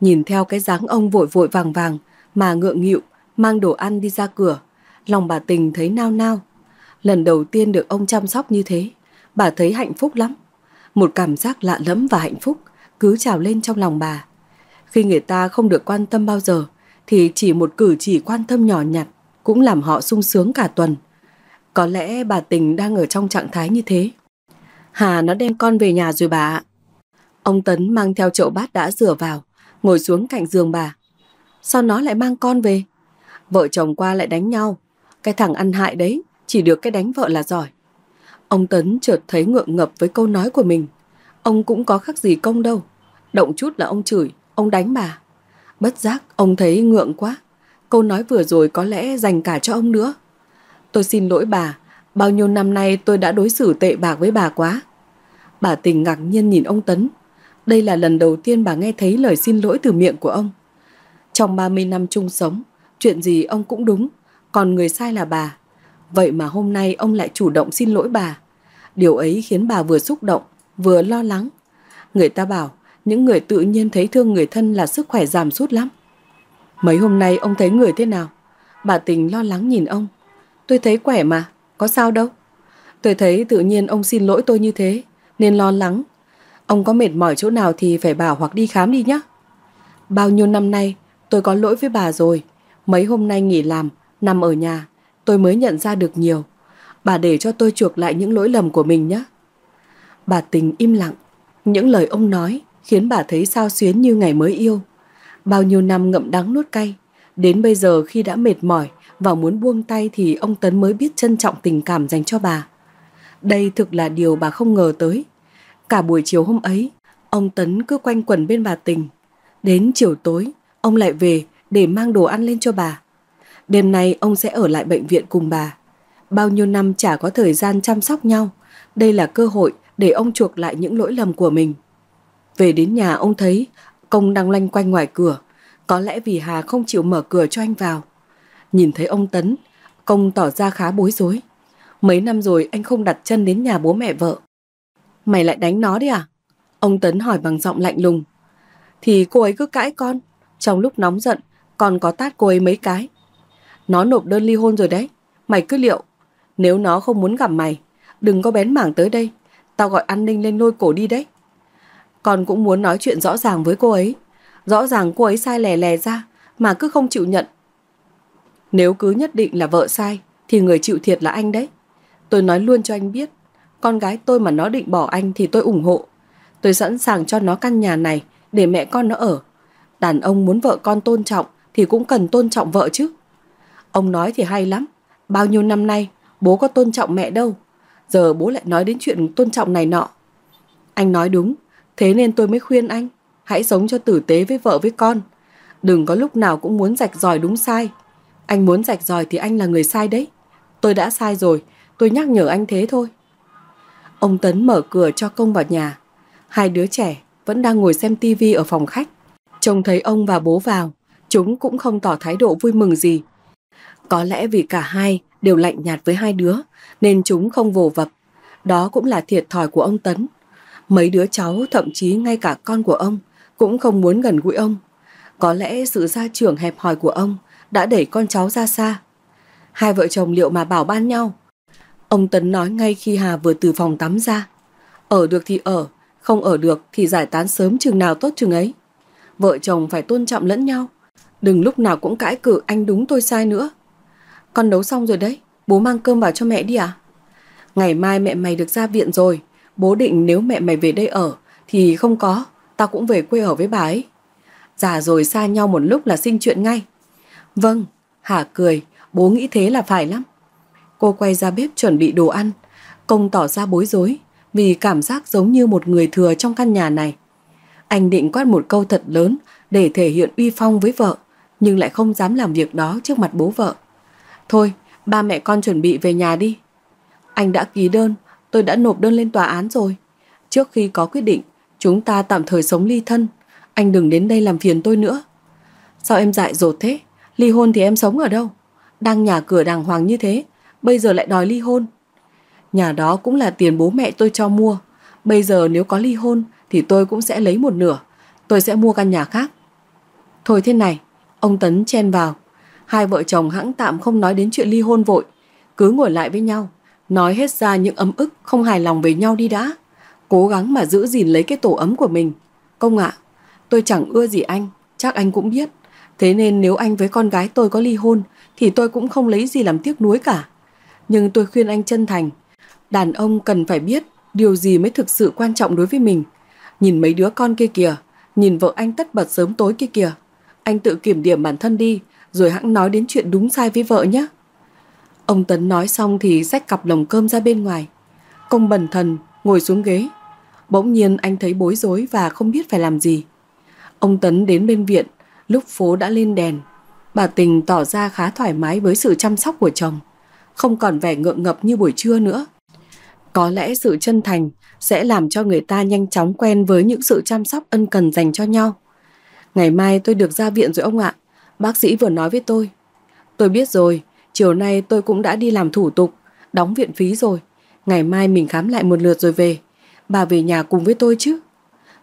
Nhìn theo cái dáng ông vội vội vàng vàng mà ngượng nghịu mang đồ ăn đi ra cửa, lòng bà Tình thấy nao nao. Lần đầu tiên được ông chăm sóc như thế, bà thấy hạnh phúc lắm. Một cảm giác lạ lẫm và hạnh phúc cứ trào lên trong lòng bà. Khi người ta không được quan tâm bao giờ thì chỉ một cử chỉ quan tâm nhỏ nhặt cũng làm họ sung sướng cả tuần. Có lẽ bà Tình đang ở trong trạng thái như thế. Hà nó đem con về nhà rồi bà ạ. Ông Tấn mang theo chậu bát đã rửa vào, ngồi xuống cạnh giường bà. Sao nó lại mang con về? Vợ chồng qua lại đánh nhau. Cái thằng ăn hại đấy, chỉ được cái đánh vợ là giỏi. Ông Tấn chợt thấy ngượng ngập với câu nói của mình. Ông cũng có khác gì công đâu. Động chút là ông chửi, ông đánh bà. Bất giác, ông thấy ngượng quá. Câu nói vừa rồi có lẽ dành cả cho ông nữa. Tôi xin lỗi bà, bao nhiêu năm nay tôi đã đối xử tệ bạc với bà quá. Bà tình ngạc nhiên nhìn ông Tấn. Đây là lần đầu tiên bà nghe thấy lời xin lỗi từ miệng của ông. Trong 30 năm chung sống, chuyện gì ông cũng đúng, còn người sai là bà. Vậy mà hôm nay ông lại chủ động xin lỗi bà. Điều ấy khiến bà vừa xúc động, vừa lo lắng. Người ta bảo, những người tự nhiên thấy thương người thân là sức khỏe giảm sút lắm. Mấy hôm nay ông thấy người thế nào? Bà tình lo lắng nhìn ông. Tôi thấy khỏe mà, có sao đâu. Tôi thấy tự nhiên ông xin lỗi tôi như thế, nên lo lắng. Ông có mệt mỏi chỗ nào thì phải bảo hoặc đi khám đi nhé. Bao nhiêu năm nay tôi có lỗi với bà rồi. Mấy hôm nay nghỉ làm, nằm ở nhà, tôi mới nhận ra được nhiều. Bà để cho tôi chuộc lại những lỗi lầm của mình nhé. Bà tình im lặng. Những lời ông nói khiến bà thấy sao xuyến như ngày mới yêu. Bao nhiêu năm ngậm đắng nuốt cay. Đến bây giờ khi đã mệt mỏi và muốn buông tay thì ông Tấn mới biết trân trọng tình cảm dành cho bà. Đây thực là điều bà không ngờ tới. Cả buổi chiều hôm ấy, ông Tấn cứ quanh quẩn bên bà Tình. Đến chiều tối, ông lại về để mang đồ ăn lên cho bà. Đêm nay ông sẽ ở lại bệnh viện cùng bà. Bao nhiêu năm chả có thời gian chăm sóc nhau. Đây là cơ hội để ông chuộc lại những lỗi lầm của mình. Về đến nhà ông thấy công đang lanh quanh ngoài cửa. Có lẽ vì Hà không chịu mở cửa cho anh vào. Nhìn thấy ông Tấn, công tỏ ra khá bối rối. Mấy năm rồi anh không đặt chân đến nhà bố mẹ vợ. Mày lại đánh nó đi à? Ông Tấn hỏi bằng giọng lạnh lùng. Thì cô ấy cứ cãi con. Trong lúc nóng giận, còn có tát cô ấy mấy cái. Nó nộp đơn ly hôn rồi đấy. Mày cứ liệu. Nếu nó không muốn gặp mày, đừng có bén mảng tới đây. Tao gọi an ninh lên lôi cổ đi đấy. Con cũng muốn nói chuyện rõ ràng với cô ấy. Rõ ràng cô ấy sai lè lè ra mà cứ không chịu nhận. Nếu cứ nhất định là vợ sai thì người chịu thiệt là anh đấy. Tôi nói luôn cho anh biết, con gái tôi mà nó định bỏ anh thì tôi ủng hộ. Tôi sẵn sàng cho nó căn nhà này để mẹ con nó ở. Đàn ông muốn vợ con tôn trọng thì cũng cần tôn trọng vợ chứ. Ông nói thì hay lắm, bao nhiêu năm nay bố có tôn trọng mẹ đâu. Giờ bố lại nói đến chuyện tôn trọng này nọ. Anh nói đúng, thế nên tôi mới khuyên anh hãy sống cho tử tế với vợ với con. Đừng có lúc nào cũng muốn rạch ròi đúng sai. Anh muốn rạch ròi thì anh là người sai đấy. Tôi đã sai rồi, tôi nhắc nhở anh thế thôi. Ông Tấn mở cửa cho công vào nhà. Hai đứa trẻ vẫn đang ngồi xem tivi ở phòng khách. Trông thấy ông và bố vào, chúng cũng không tỏ thái độ vui mừng gì. Có lẽ vì cả hai đều lạnh nhạt với hai đứa, nên chúng không vồ vập. Đó cũng là thiệt thòi của ông Tấn. Mấy đứa cháu, thậm chí ngay cả con của ông, cũng không muốn gần gũi ông. Có lẽ sự gia trưởng hẹp hòi của ông đã đẩy con cháu ra xa. Hai vợ chồng liệu mà bảo ban nhau. Ông Tấn nói ngay khi Hà vừa từ phòng tắm ra. Ở được thì ở, không ở được thì giải tán sớm chừng nào tốt chừng ấy. Vợ chồng phải tôn trọng lẫn nhau. Đừng lúc nào cũng cãi cử anh đúng tôi sai nữa. Con nấu xong rồi đấy, bố mang cơm vào cho mẹ đi à? Ngày mai mẹ mày được ra viện rồi, bố định nếu mẹ mày về đây ở thì không có, tao cũng về quê ở với bà ấy. Già rồi xa nhau một lúc là sinh chuyện ngay. Vâng, Hà cười, bố nghĩ thế là phải lắm. Cô quay ra bếp chuẩn bị đồ ăn, công tỏ ra bối rối vì cảm giác giống như một người thừa trong căn nhà này. Anh định quát một câu thật lớn để thể hiện uy phong với vợ, nhưng lại không dám làm việc đó trước mặt bố vợ. Thôi, ba mẹ con chuẩn bị về nhà đi. Anh đã ký đơn, tôi đã nộp đơn lên tòa án rồi. Trước khi có quyết định, Chúng ta tạm thời sống ly thân Anh đừng đến đây làm phiền tôi nữa Sao em dại dột thế Ly hôn thì em sống ở đâu Đang nhà cửa đàng hoàng như thế Bây giờ lại đòi ly hôn Nhà đó cũng là tiền bố mẹ tôi cho mua Bây giờ nếu có ly hôn Thì tôi cũng sẽ lấy một nửa Tôi sẽ mua căn nhà khác Thôi thế này Ông Tấn chen vào Hai vợ chồng hãng tạm không nói đến chuyện ly hôn vội Cứ ngồi lại với nhau Nói hết ra những ấm ức không hài lòng về nhau đi đã cố gắng mà giữ gìn lấy cái tổ ấm của mình. Công ạ, à, tôi chẳng ưa gì anh, chắc anh cũng biết. Thế nên nếu anh với con gái tôi có ly hôn thì tôi cũng không lấy gì làm tiếc nuối cả. Nhưng tôi khuyên anh chân thành, đàn ông cần phải biết điều gì mới thực sự quan trọng đối với mình. Nhìn mấy đứa con kia kìa, nhìn vợ anh tất bật sớm tối kia kìa. Anh tự kiểm điểm bản thân đi, rồi hãng nói đến chuyện đúng sai với vợ nhé. Ông Tấn nói xong thì xách cặp lồng cơm ra bên ngoài. Công bần thần ngồi xuống ghế, Bỗng nhiên anh thấy bối rối và không biết phải làm gì. Ông Tấn đến bên viện, lúc phố đã lên đèn. Bà Tình tỏ ra khá thoải mái với sự chăm sóc của chồng, không còn vẻ ngượng ngập như buổi trưa nữa. Có lẽ sự chân thành sẽ làm cho người ta nhanh chóng quen với những sự chăm sóc ân cần dành cho nhau. Ngày mai tôi được ra viện rồi ông ạ, bác sĩ vừa nói với tôi. Tôi biết rồi, chiều nay tôi cũng đã đi làm thủ tục, đóng viện phí rồi. Ngày mai mình khám lại một lượt rồi về bà về nhà cùng với tôi chứ?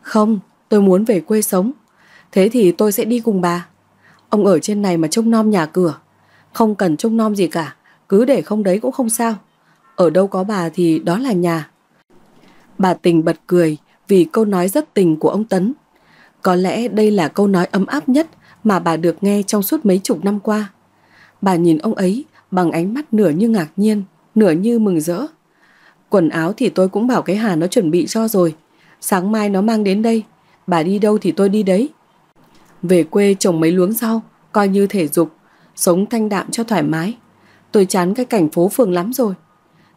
Không, tôi muốn về quê sống. Thế thì tôi sẽ đi cùng bà. Ông ở trên này mà trông nom nhà cửa. Không cần trông nom gì cả, cứ để không đấy cũng không sao. Ở đâu có bà thì đó là nhà. Bà Tình bật cười vì câu nói rất tình của ông Tấn. Có lẽ đây là câu nói ấm áp nhất mà bà được nghe trong suốt mấy chục năm qua. Bà nhìn ông ấy bằng ánh mắt nửa như ngạc nhiên, nửa như mừng rỡ. Quần áo thì tôi cũng bảo cái Hà nó chuẩn bị cho rồi. Sáng mai nó mang đến đây. Bà đi đâu thì tôi đi đấy. Về quê trồng mấy luống rau, coi như thể dục, sống thanh đạm cho thoải mái. Tôi chán cái cảnh phố phường lắm rồi.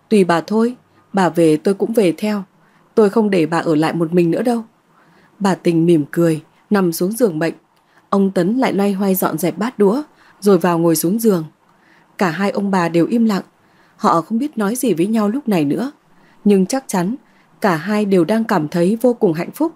Tùy bà thôi, bà về tôi cũng về theo. Tôi không để bà ở lại một mình nữa đâu. Bà tình mỉm cười, nằm xuống giường bệnh. Ông Tấn lại loay hoay dọn dẹp bát đũa, rồi vào ngồi xuống giường. Cả hai ông bà đều im lặng. Họ không biết nói gì với nhau lúc này nữa nhưng chắc chắn cả hai đều đang cảm thấy vô cùng hạnh phúc